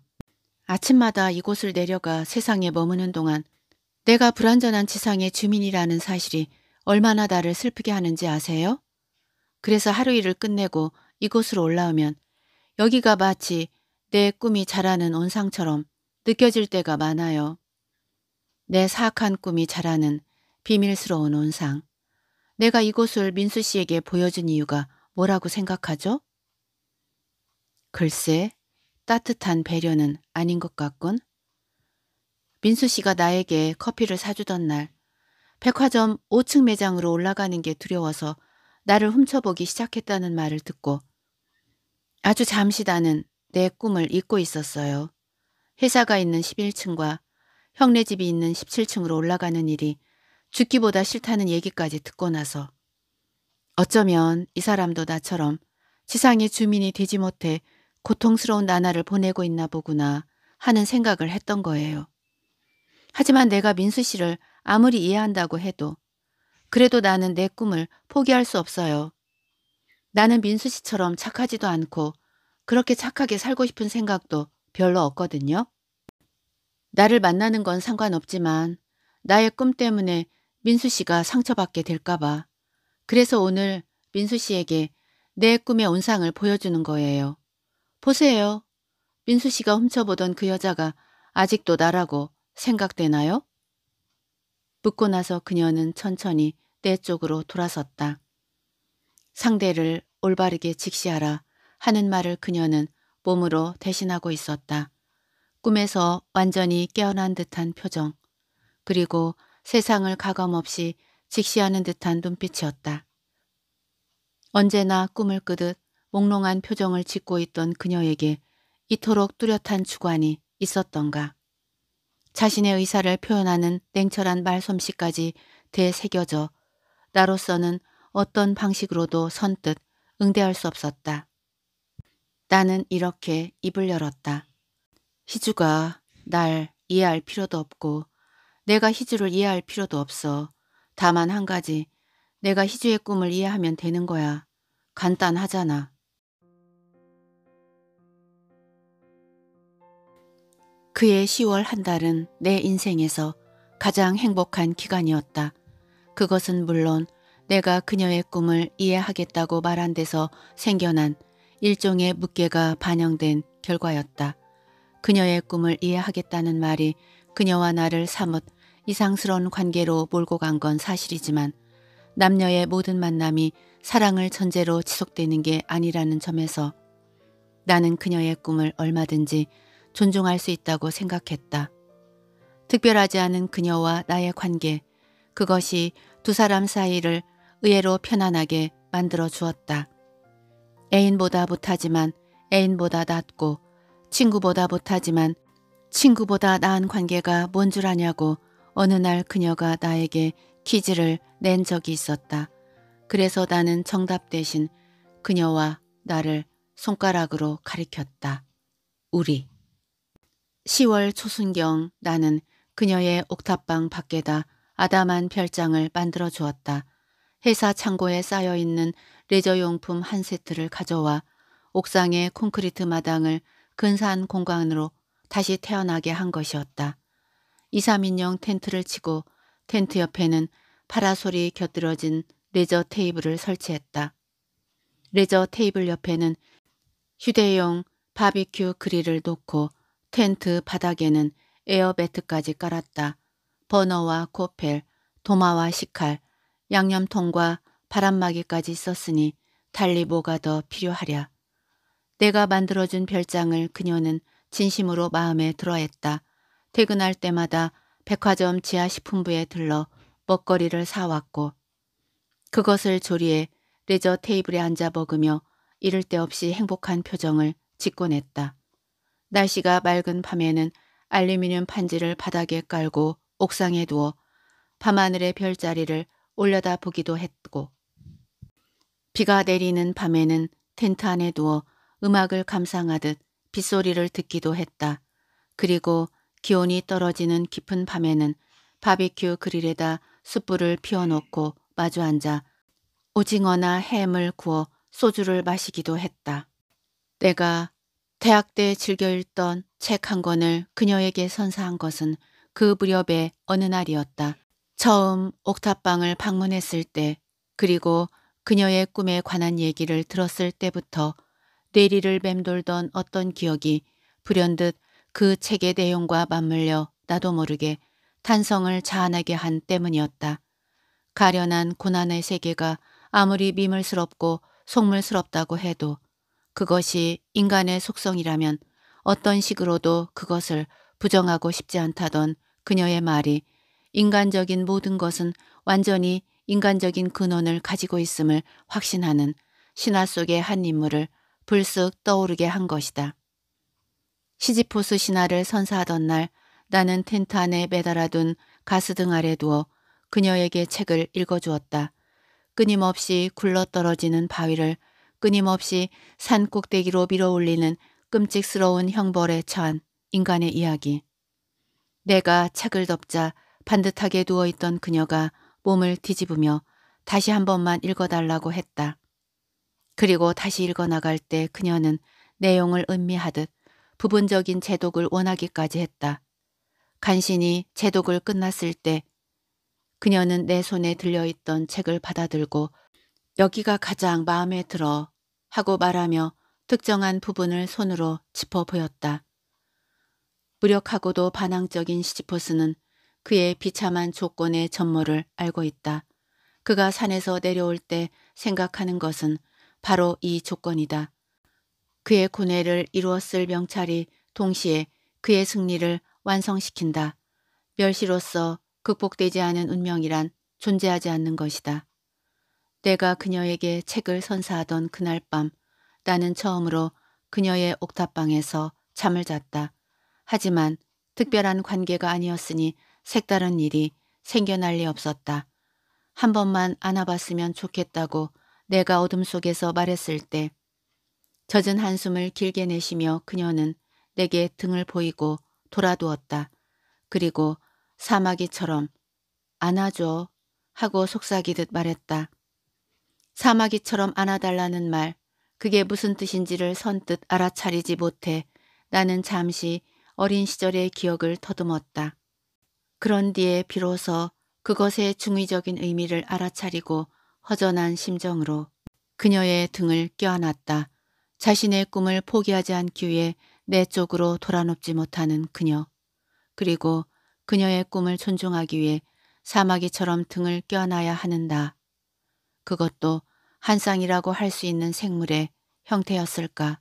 아침마다 이곳을 내려가 세상에 머무는 동안 내가 불완전한 지상의 주민이라는 사실이 얼마나 나를 슬프게 하는지 아세요? 그래서 하루 일을 끝내고 이곳으로 올라오면 여기가 마치 내 꿈이 자라는 온상처럼 느껴질 때가 많아요. 내 사악한 꿈이 자라는 비밀스러운 온상. 내가 이곳을 민수 씨에게 보여준 이유가 뭐라고 생각하죠? 글쎄, 따뜻한 배려는 아닌 것 같군. 민수 씨가 나에게 커피를 사주던 날, 백화점 5층 매장으로 올라가는 게 두려워서 나를 훔쳐보기 시작했다는 말을 듣고 아주 잠시 나는 내 꿈을 잊고 있었어요. 회사가 있는 11층과 형네 집이 있는 17층으로 올라가는 일이 죽기보다 싫다는 얘기까지 듣고 나서 어쩌면 이 사람도 나처럼 지상의 주민이 되지 못해 고통스러운 나날을 보내고 있나 보구나 하는 생각을 했던 거예요. 하지만 내가 민수 씨를 아무리 이해한다고 해도 그래도 나는 내 꿈을 포기할 수 없어요. 나는 민수 씨처럼 착하지도 않고 그렇게 착하게 살고 싶은 생각도 별로 없거든요. 나를 만나는 건 상관없지만 나의 꿈 때문에 민수 씨가 상처받게 될까봐. 그래서 오늘 민수 씨에게 내 꿈의 온상을 보여주는 거예요. 보세요. 민수 씨가 훔쳐보던 그 여자가 아직도 나라고 생각되나요? 묻고 나서 그녀는 천천히 내 쪽으로 돌아섰다. 상대를 올바르게 직시하라 하는 말을 그녀는 몸으로 대신하고 있었다. 꿈에서 완전히 깨어난 듯한 표정. 그리고 세상을 가감없이 직시하는 듯한 눈빛이었다. 언제나 꿈을 끄듯 몽롱한 표정을 짓고 있던 그녀에게 이토록 뚜렷한 주관이 있었던가. 자신의 의사를 표현하는 냉철한 말솜씨까지 되새겨져 나로서는 어떤 방식으로도 선뜻 응대할 수 없었다. 나는 이렇게 입을 열었다. 희주가 날 이해할 필요도 없고 내가 희주를 이해할 필요도 없어. 다만 한 가지, 내가 희주의 꿈을 이해하면 되는 거야. 간단하잖아. 그의 10월 한 달은 내 인생에서 가장 행복한 기간이었다. 그것은 물론 내가 그녀의 꿈을 이해하겠다고 말한 데서 생겨난 일종의 묵개가 반영된 결과였다. 그녀의 꿈을 이해하겠다는 말이 그녀와 나를 사뭇 이상스러운 관계로 몰고 간 건 사실이지만 남녀의 모든 만남이 사랑을 전제로 지속되는 게 아니라는 점에서 나는 그녀의 꿈을 얼마든지 존중할 수 있다고 생각했다. 특별하지 않은 그녀와 나의 관계, 그것이 두 사람 사이를 의외로 편안하게 만들어 주었다. 애인보다 못하지만 애인보다 낫고 친구보다 못하지만 친구보다 나은 관계가 뭔 줄 아냐고 어느 날 그녀가 나에게 퀴즈를 낸 적이 있었다. 그래서 나는 정답 대신 그녀와 나를 손가락으로 가리켰다. 우리. 10월 초순경 나는 그녀의 옥탑방 밖에다 아담한 별장을 만들어 주었다. 회사 창고에 쌓여있는 레저용품 한 세트를 가져와 옥상의 콘크리트 마당을 근사한 공간으로 다시 태어나게 한 것이었다. 2, 3인용 텐트를 치고 텐트 옆에는 파라솔이 곁들여진 레저 테이블을 설치했다. 레저 테이블 옆에는 휴대용 바비큐 그릴을 놓고 텐트 바닥에는 에어베트까지 깔았다. 버너와 코펠, 도마와 식칼 양념통과 바람막이까지 있었으니 달리 뭐가 더 필요하랴. 내가 만들어준 별장을 그녀는 진심으로 마음에 들어했다. 퇴근할 때마다 백화점 지하 식품부에 들러 먹거리를 사왔고 그것을 조리해 레저 테이블에 앉아 먹으며 이를 데 없이 행복한 표정을 짓곤 했다. 날씨가 맑은 밤에는 알루미늄 판지를 바닥에 깔고 옥상에 두어 밤하늘의 별자리를 올려다 보기도 했고 비가 내리는 밤에는 텐트 안에 두어 음악을 감상하듯 빗소리를 듣기도 했다. 그리고 기온이 떨어지는 깊은 밤에는 바비큐 그릴에다 숯불을 피워놓고 마주 앉아 오징어나 햄을 구워 소주를 마시기도 했다. 내가 대학 때 즐겨 읽던 책 한 권을 그녀에게 선사한 것은 그 무렵의 어느 날이었다. 처음 옥탑방을 방문했을 때 그리고 그녀의 꿈에 관한 얘기를 들었을 때부터 뇌리를 맴돌던 어떤 기억이 불현듯 그 책의 내용과 맞물려 나도 모르게 탄성을 자아내게한 때문이었다. 가련한 고난의 세계가 아무리 미물스럽고 속물스럽다고 해도 그것이 인간의 속성이라면 어떤 식으로도 그것을 부정하고 싶지 않다던 그녀의 말이 인간적인 모든 것은 완전히 인간적인 근원을 가지고 있음을 확신하는 신화 속의 한 인물을 불쑥 떠오르게 한 것이다. 시지포스 신화를 선사하던 날 나는 텐트 안에 매달아둔 가스등 아래 두어 그녀에게 책을 읽어주었다. 끊임없이 굴러떨어지는 바위를 끊임없이 산 꼭대기로 밀어올리는 끔찍스러운 형벌에 처한 인간의 이야기. 내가 책을 덮자 반듯하게 누워있던 그녀가 몸을 뒤집으며 다시 한 번만 읽어달라고 했다. 그리고 다시 읽어나갈 때 그녀는 내용을 음미하듯 부분적인 제독을 원하기까지 했다. 간신히 제독을 끝났을 때 그녀는 내 손에 들려있던 책을 받아들고 여기가 가장 마음에 들어 하고 말하며 특정한 부분을 손으로 짚어 보였다. 무력하고도 반항적인 시지포스는 그의 비참한 조건의 전모를 알고 있다. 그가 산에서 내려올 때 생각하는 것은 바로 이 조건이다. 그의 고뇌를 이루었을 명찰이 동시에 그의 승리를 완성시킨다. 멸시로서 극복되지 않은 운명이란 존재하지 않는 것이다. 내가 그녀에게 책을 선사하던 그날 밤 나는 처음으로 그녀의 옥탑방에서 잠을 잤다. 하지만 특별한 관계가 아니었으니 색다른 일이 생겨날 리 없었다. 한 번만 안아봤으면 좋겠다고 내가 어둠 속에서 말했을 때 젖은 한숨을 길게 내쉬며 그녀는 내게 등을 보이고 돌아두었다. 그리고 사마귀처럼 안아줘 하고 속삭이듯 말했다. 사마귀처럼 안아달라는 말 그게 무슨 뜻인지를 선뜻 알아차리지 못해 나는 잠시 어린 시절의 기억을 더듬었다. 그런 뒤에 비로소 그것의 중의적인 의미를 알아차리고 허전한 심정으로 그녀의 등을 껴안았다. 자신의 꿈을 포기하지 않기 위해 내 쪽으로 돌아눕지 못하는 그녀. 그리고 그녀의 꿈을 존중하기 위해 사마귀처럼 등을 껴안아야 하는다. 그것도 한 쌍이라고 할 수 있는 생물의 형태였을까.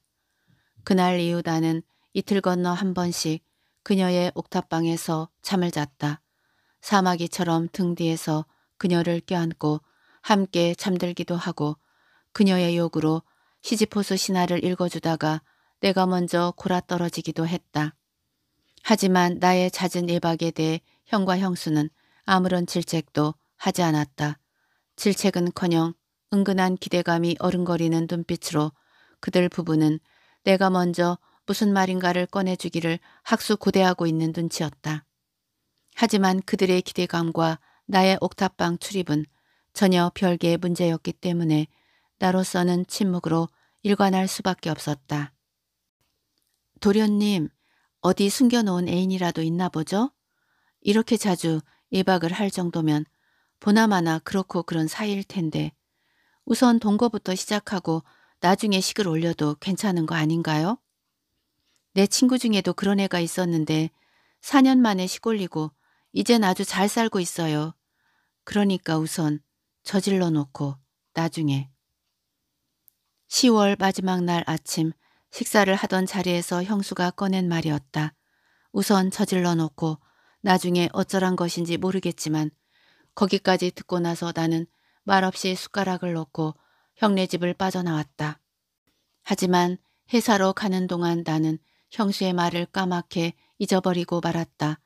그날 이후 나는 이틀 건너 한 번씩 그녀의 옥탑방에서 잠을 잤다. 사마귀처럼 등 뒤에서 그녀를 껴안고 함께 잠들기도 하고 그녀의 욕으로 시지포스 신화를 읽어주다가 내가 먼저 골아떨어지기도 했다. 하지만 나의 잦은 예박에 대해 형과 형수는 아무런 질책도 하지 않았다. 질책은커녕 은근한 기대감이 어른거리는 눈빛으로 그들 부부는 내가 먼저 무슨 말인가를 꺼내주기를 학수고대하고 있는 눈치였다. 하지만 그들의 기대감과 나의 옥탑방 출입은 전혀 별개의 문제였기 때문에 나로서는 침묵으로 일관할 수밖에 없었다. 도련님, 어디 숨겨놓은 애인이라도 있나 보죠? 이렇게 자주 예박을 할 정도면 보나마나 그렇고 그런 사이일 텐데 우선 동거부터 시작하고 나중에 식을 올려도 괜찮은 거 아닌가요? 내 친구 중에도 그런 애가 있었는데 4년 만에 시골리고 이젠 아주 잘 살고 있어요. 그러니까 우선 저질러 놓고 나중에 10월 마지막 날 아침 식사를 하던 자리에서 형수가 꺼낸 말이었다. 우선 저질러 놓고 나중에 어쩌란 것인지 모르겠지만 거기까지 듣고 나서 나는 말없이 숟가락을 놓고 형네 집을 빠져나왔다. 하지만 회사로 가는 동안 나는 형수의 말을 까맣게 잊어버리고 말았다.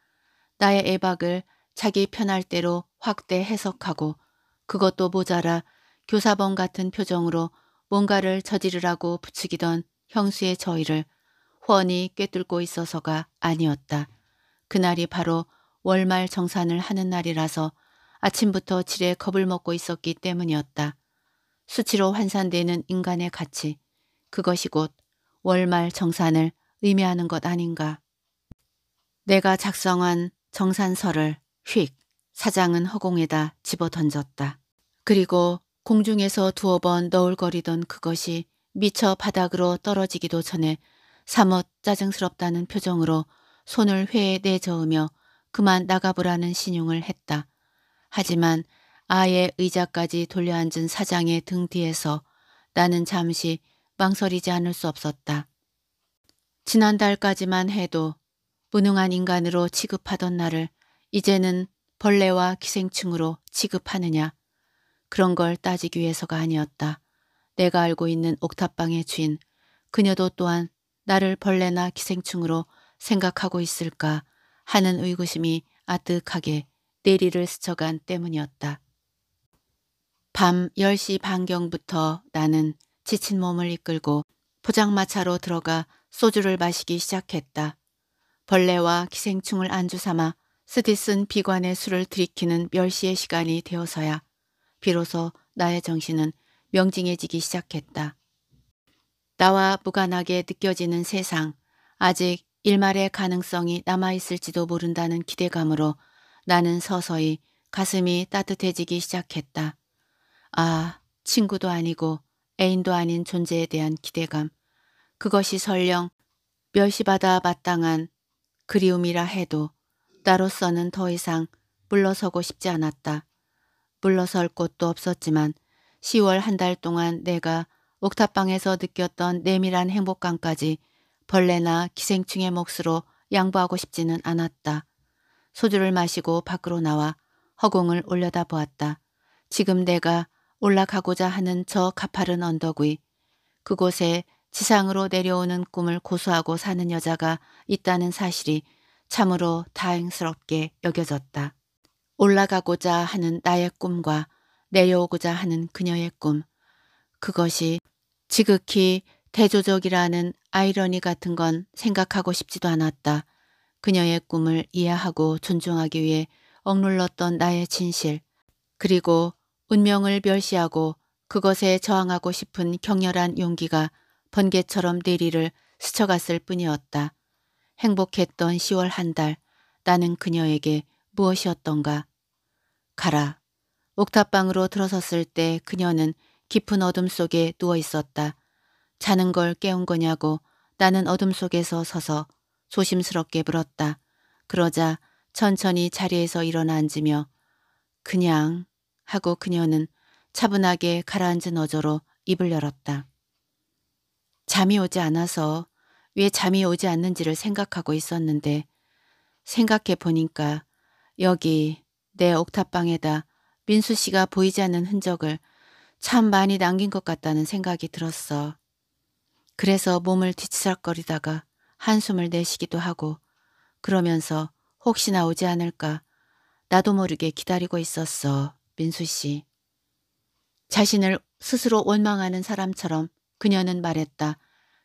나의 애박을 자기 편할 대로 확대 해석하고 그것도 모자라 교사범 같은 표정으로 뭔가를 저지르라고 부추기던 형수의 저희를 훤히 꿰뚫고 있어서가 아니었다. 그날이 바로 월말 정산을 하는 날이라서 아침부터 지레 겁을 먹고 있었기 때문이었다. 수치로 환산되는 인간의 가치, 그것이 곧 월말 정산을 의미하는 것 아닌가. 내가 작성한 정산서를 휙 사장은 허공에다 집어던졌다. 그리고 공중에서 두어 번 너울거리던 그것이 미처 바닥으로 떨어지기도 전에 사뭇 짜증스럽다는 표정으로 손을 회에 내저으며 그만 나가보라는 신용을 했다. 하지만 아예 의자까지 돌려앉은 사장의 등 뒤에서 나는 잠시 망설이지 않을 수 없었다. 지난달까지만 해도 무능한 인간으로 취급하던 나를 이제는 벌레와 기생충으로 취급하느냐. 그런 걸 따지기 위해서가 아니었다. 내가 알고 있는 옥탑방의 주인, 그녀도 또한 나를 벌레나 기생충으로 생각하고 있을까 하는 의구심이 아득하게 내리를 스쳐간 때문이었다. 밤 10시 반경부터 나는 지친 몸을 이끌고 포장마차로 들어가 소주를 마시기 시작했다. 벌레와 기생충을 안주 삼아 스디쓴 비관의 술을 들이키는 1 0시의 시간이 되어서야 비로소 나의 정신은 명징해지기 시작했다. 나와 무관하게 느껴지는 세상, 아직 일말의 가능성이 남아있을지도 모른다는 기대감으로 나는 서서히 가슴이 따뜻해지기 시작했다. 아, 친구도 아니고 애인도 아닌 존재에 대한 기대감. 그것이 설령 멸시받아 마땅한 그리움이라 해도 나로서는 더 이상 물러서고 싶지 않았다. 물러설 곳도 없었지만 10월 한 달 동안 내가 옥탑방에서 느꼈던 내밀한 행복감까지 벌레나 기생충의 몫으로 양보하고 싶지는 않았다. 소주를 마시고 밖으로 나와 허공을 올려다보았다. 지금 내가 올라가고자 하는 저 가파른 언덕 위 그곳에 지상으로 내려오는 꿈을 고수하고 사는 여자가 있다는 사실이 참으로 다행스럽게 여겨졌다. 올라가고자 하는 나의 꿈과 내려오고자 하는 그녀의 꿈. 그것이 지극히 대조적이라는 아이러니 같은 건 생각하고 싶지도 않았다. 그녀의 꿈을 이해하고 존중하기 위해 억눌렀던 나의 진실. 그리고 운명을 멸시하고 그것에 저항하고 싶은 격렬한 용기가 번개처럼 내리를 스쳐갔을 뿐이었다. 행복했던 10월 한 달, 나는 그녀에게 무엇이었던가. 가라. 옥탑방으로 들어섰을 때 그녀는 깊은 어둠 속에 누워 있었다. 자는 걸 깨운 거냐고 나는 어둠 속에서 서서 조심스럽게 물었다. 그러자 천천히 자리에서 일어나 앉으며 그냥 하고 그녀는 차분하게 가라앉은 어조로 입을 열었다. 잠이 오지 않아서 왜 잠이 오지 않는지를 생각하고 있었는데 생각해 보니까 여기 내 옥탑방에다 민수 씨가 보이지 않는 흔적을 참 많이 남긴 것 같다는 생각이 들었어. 그래서 몸을 뒤치락거리다가 한숨을 내쉬기도 하고 그러면서 혹시나 오지 않을까 나도 모르게 기다리고 있었어. 민수 씨. 자신을 스스로 원망하는 사람처럼 그녀는 말했다.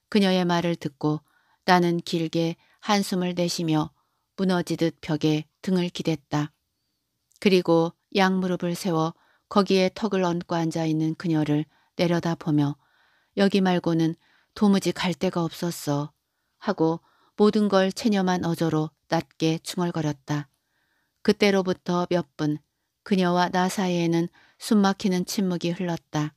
그녀의 말을 듣고 나는 길게 한숨을 내쉬며 무너지듯 벽에 등을 기댔다. 그리고 양무릎을 세워 거기에 턱을 얹고 앉아있는 그녀를 내려다보며 여기 말고는 도무지 갈 데가 없었어 하고 모든 걸 체념한 어조로 낮게 중얼거렸다. 그때로부터 몇 분 그녀와 나 사이에는 숨막히는 침묵이 흘렀다.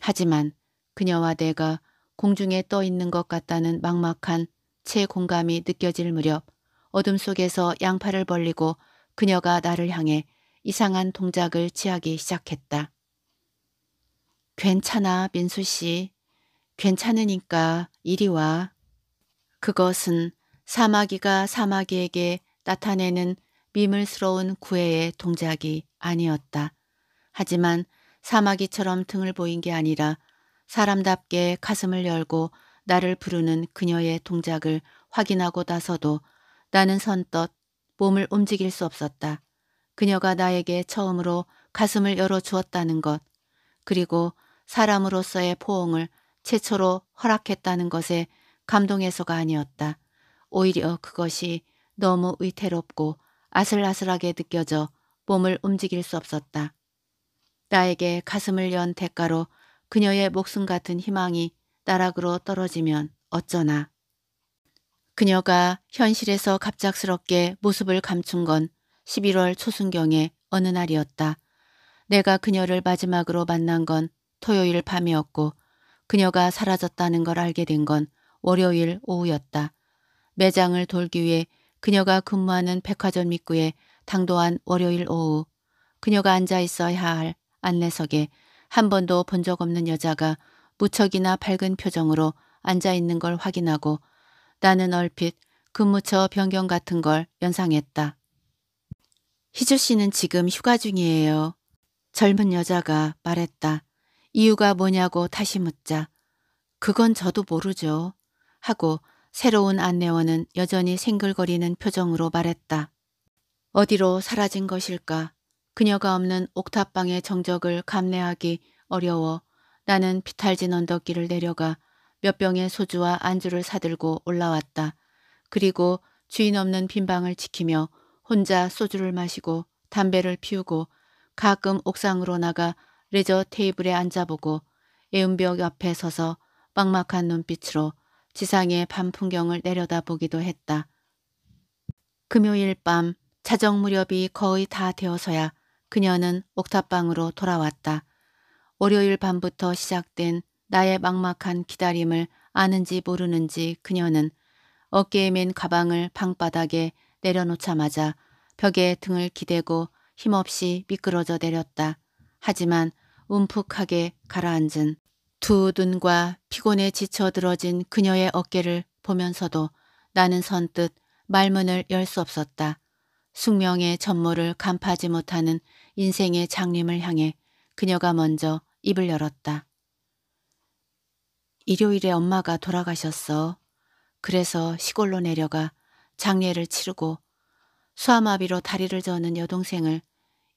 하지만 그녀와 내가 공중에 떠 있는 것 같다는 막막한 채 공감이 느껴질 무렵 어둠 속에서 양팔을 벌리고 그녀가 나를 향해 이상한 동작을 취하기 시작했다. 괜찮아, 민수 씨. 괜찮으니까 이리 와. 그것은 사마귀가 사마귀에게 나타내는 미물스러운 구애의 동작이 아니었다. 하지만 사마귀처럼 등을 보인 게 아니라 사람답게 가슴을 열고 나를 부르는 그녀의 동작을 확인하고 나서도 나는 선뜻 몸을 움직일 수 없었다. 그녀가 나에게 처음으로 가슴을 열어주었다는 것, 그리고 사람으로서의 포옹을 최초로 허락했다는 것에 감동해서가 아니었다. 오히려 그것이 너무 위태롭고 아슬아슬하게 느껴져 몸을 움직일 수 없었다. 나에게 가슴을 연 대가로 그녀의 목숨 같은 희망이 나락으로 떨어지면 어쩌나. 그녀가 현실에서 갑작스럽게 모습을 감춘 건 11월 초순경의 어느 날이었다. 내가 그녀를 마지막으로 만난 건 토요일 밤이었고 그녀가 사라졌다는 걸 알게 된 건 월요일 오후였다. 매장을 돌기 위해 그녀가 근무하는 백화점 입구에 당도한 월요일 오후 그녀가 앉아 있어야 할 안내석에 한 번도 본 적 없는 여자가 무척이나 밝은 표정으로 앉아 있는 걸 확인하고 나는 얼핏 근무처 변경 같은 걸 연상했다. 희주 씨는 지금 휴가 중이에요. 젊은 여자가 말했다. 이유가 뭐냐고 다시 묻자. 그건 저도 모르죠. 하고 새로운 안내원은 여전히 생글거리는 표정으로 말했다. 어디로 사라진 것일까? 그녀가 없는 옥탑방의 정적을 감내하기 어려워 나는 비탈진 언덕길을 내려가 몇 병의 소주와 안주를 사들고 올라왔다. 그리고 주인 없는 빈방을 지키며 혼자 소주를 마시고 담배를 피우고 가끔 옥상으로 나가 레저 테이블에 앉아보고 애음벽 옆에 서서 막막한 눈빛으로 지상의 밤 풍경을 내려다보기도 했다. 금요일 밤 자정 무렵이 거의 다 되어서야 그녀는 옥탑방으로 돌아왔다. 월요일 밤부터 시작된 나의 막막한 기다림을 아는지 모르는지 그녀는 어깨에 맨 가방을 방바닥에 내려놓자마자 벽에 등을 기대고 힘없이 미끄러져 내렸다. 하지만 움푹하게 가라앉은 두 눈과 피곤에 지쳐 들어진 그녀의 어깨를 보면서도 나는 선뜻 말문을 열 수 없었다. 숙명의 전모를 간파하지 못하는 인생의 장림을 향해 그녀가 먼저 입을 열었다. 일요일에 엄마가 돌아가셨어. 그래서 시골로 내려가 장례를 치르고 수아마비로 다리를 저는 여동생을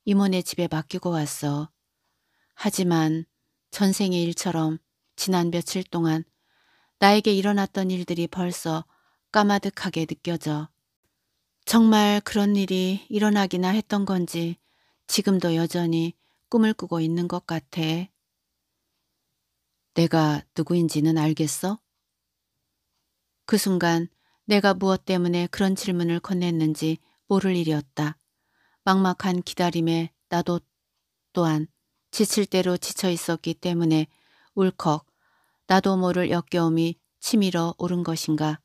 이모네 집에 맡기고 왔어. 하지만 전생의 일처럼 지난 며칠 동안 나에게 일어났던 일들이 벌써 까마득하게 느껴져. 정말 그런 일이 일어나기나 했던 건지 지금도 여전히 꿈을 꾸고 있는 것 같아. 내가 누구인지는 알겠어? 그 순간 내가 무엇 때문에 그런 질문을 건넸는지 모를 일이었다. 막막한 기다림에 나도 또한 지칠 대로 지쳐 있었기 때문에 울컥 나도 모를 역겨움이 치밀어 오른 것인가.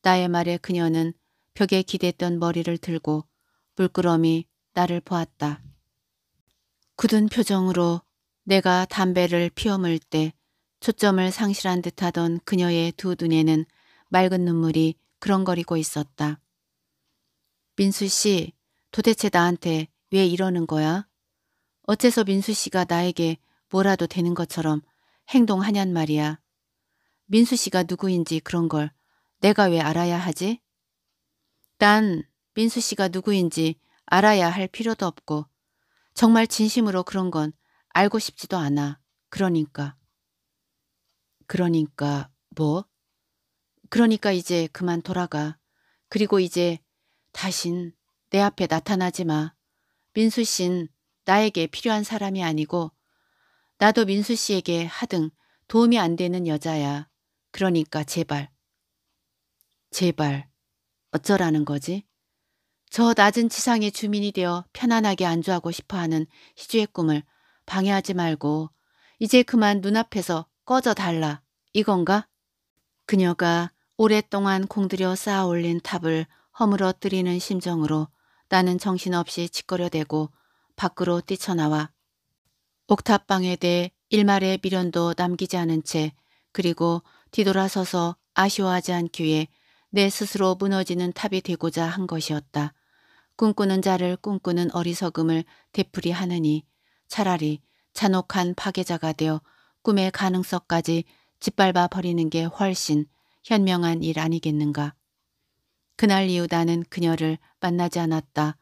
나의 말에 그녀는 벽에 기댔던 머리를 들고 물끄러미 나를 보았다. 굳은 표정으로 내가 담배를 피워물 때 초점을 상실한 듯하던 그녀의 두 눈에는 맑은 눈물이 그렁거리고 있었다. 민수 씨, 도대체 나한테 왜 이러는 거야? 어째서 민수 씨가 나에게 뭐라도 되는 것처럼 행동하냔 말이야. 민수 씨가 누구인지 그런 걸 내가 왜 알아야 하지? 난 민수 씨가 누구인지 알아야 할 필요도 없고 정말 진심으로 그런 건 알고 싶지도 않아. 그러니까. 그러니까 뭐? 그러니까 이제 그만 돌아가. 그리고 이제 다신 내 앞에 나타나지 마. 민수 씨는 나에게 필요한 사람이 아니고 나도 민수 씨에게 하등 도움이 안 되는 여자야. 그러니까 제발. 제발. 어쩌라는 거지? 저 낮은 지상의 주민이 되어 편안하게 안주하고 싶어하는 희주의 꿈을 방해하지 말고 이제 그만 눈앞에서 꺼져 달라. 이건가? 그녀가 오랫동안 공들여 쌓아 올린 탑을 허물어뜨리는 심정으로 나는 정신없이 짓거려대고 밖으로 뛰쳐나와 옥탑방에 대해 일말의 미련도 남기지 않은 채 그리고 뒤돌아서서 아쉬워하지 않기 위해 내 스스로 무너지는 탑이 되고자 한 것이었다. 꿈꾸는 자를 꿈꾸는 어리석음을 되풀이하느니 차라리 잔혹한 파괴자가 되어 꿈의 가능성까지 짓밟아 버리는 게 훨씬 현명한 일 아니겠는가. 그날 이후 나는 그녀를 만나지 않았다.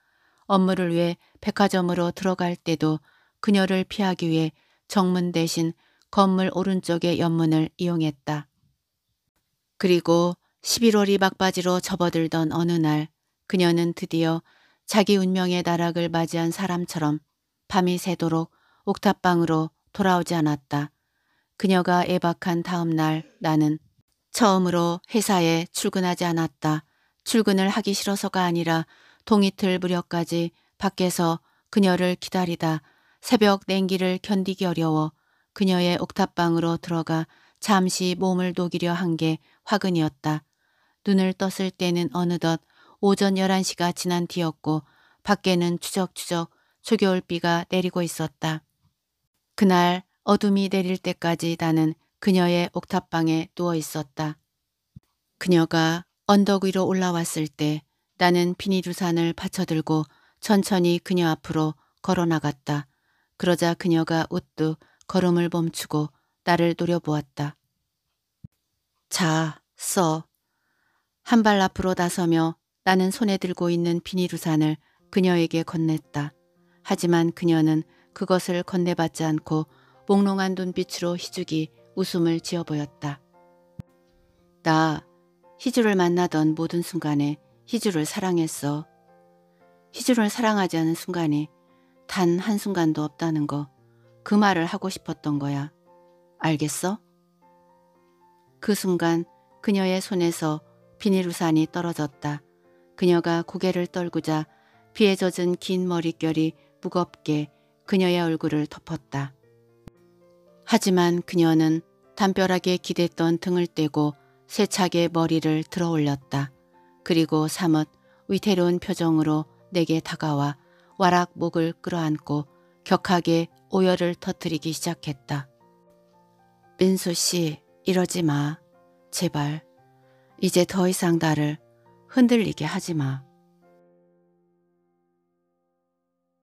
업무를 위해 백화점으로 들어갈 때도 그녀를 피하기 위해 정문 대신 건물 오른쪽의 연문을 이용했다. 그리고 11월이 막바지로 접어들던 어느 날 그녀는 드디어 자기 운명의 나락을 맞이한 사람처럼 밤이 새도록 옥탑방으로 돌아오지 않았다. 그녀가 예박한 다음 날 나는 처음으로 회사에 출근하지 않았다. 출근을 하기 싫어서가 아니라 동이틀 무렵까지 밖에서 그녀를 기다리다 새벽 냉기를 견디기 어려워 그녀의 옥탑방으로 들어가 잠시 몸을 녹이려 한 게 화근이었다. 눈을 떴을 때는 어느덧 오전 11시가 지난 뒤였고 밖에는 추적추적 초겨울비가 내리고 있었다. 그날 어둠이 내릴 때까지 나는 그녀의 옥탑방에 누워 있었다. 그녀가 언덕 위로 올라왔을 때 나는 비닐우산을 받쳐들고 천천히 그녀 앞으로 걸어나갔다. 그러자 그녀가 우뚝 걸음을 멈추고 나를 노려보았다. 자, 써. 한 발 앞으로 나서며 나는 손에 들고 있는 비닐우산을 그녀에게 건넸다. 하지만 그녀는 그것을 건네받지 않고 몽롱한 눈빛으로 희죽이 웃음을 지어 보였다. 나 희주를 만나던 모든 순간에 희주를 사랑했어. 희주를 사랑하지 않은 순간이 단 한순간도 없다는 거, 그 말을 하고 싶었던 거야. 알겠어? 그 순간 그녀의 손에서 비닐우산이 떨어졌다. 그녀가 고개를 떨구자 비에 젖은 긴 머릿결이 무겁게 그녀의 얼굴을 덮었다. 하지만 그녀는 담벼락에 기댔던 등을 떼고 세차게 머리를 들어 올렸다. 그리고 사뭇 위태로운 표정으로 내게 다가와 와락 목을 끌어안고 격하게 오열을 터뜨리기 시작했다. 민수 씨 이러지 마. 제발 이제 더 이상 나를 흔들리게 하지 마.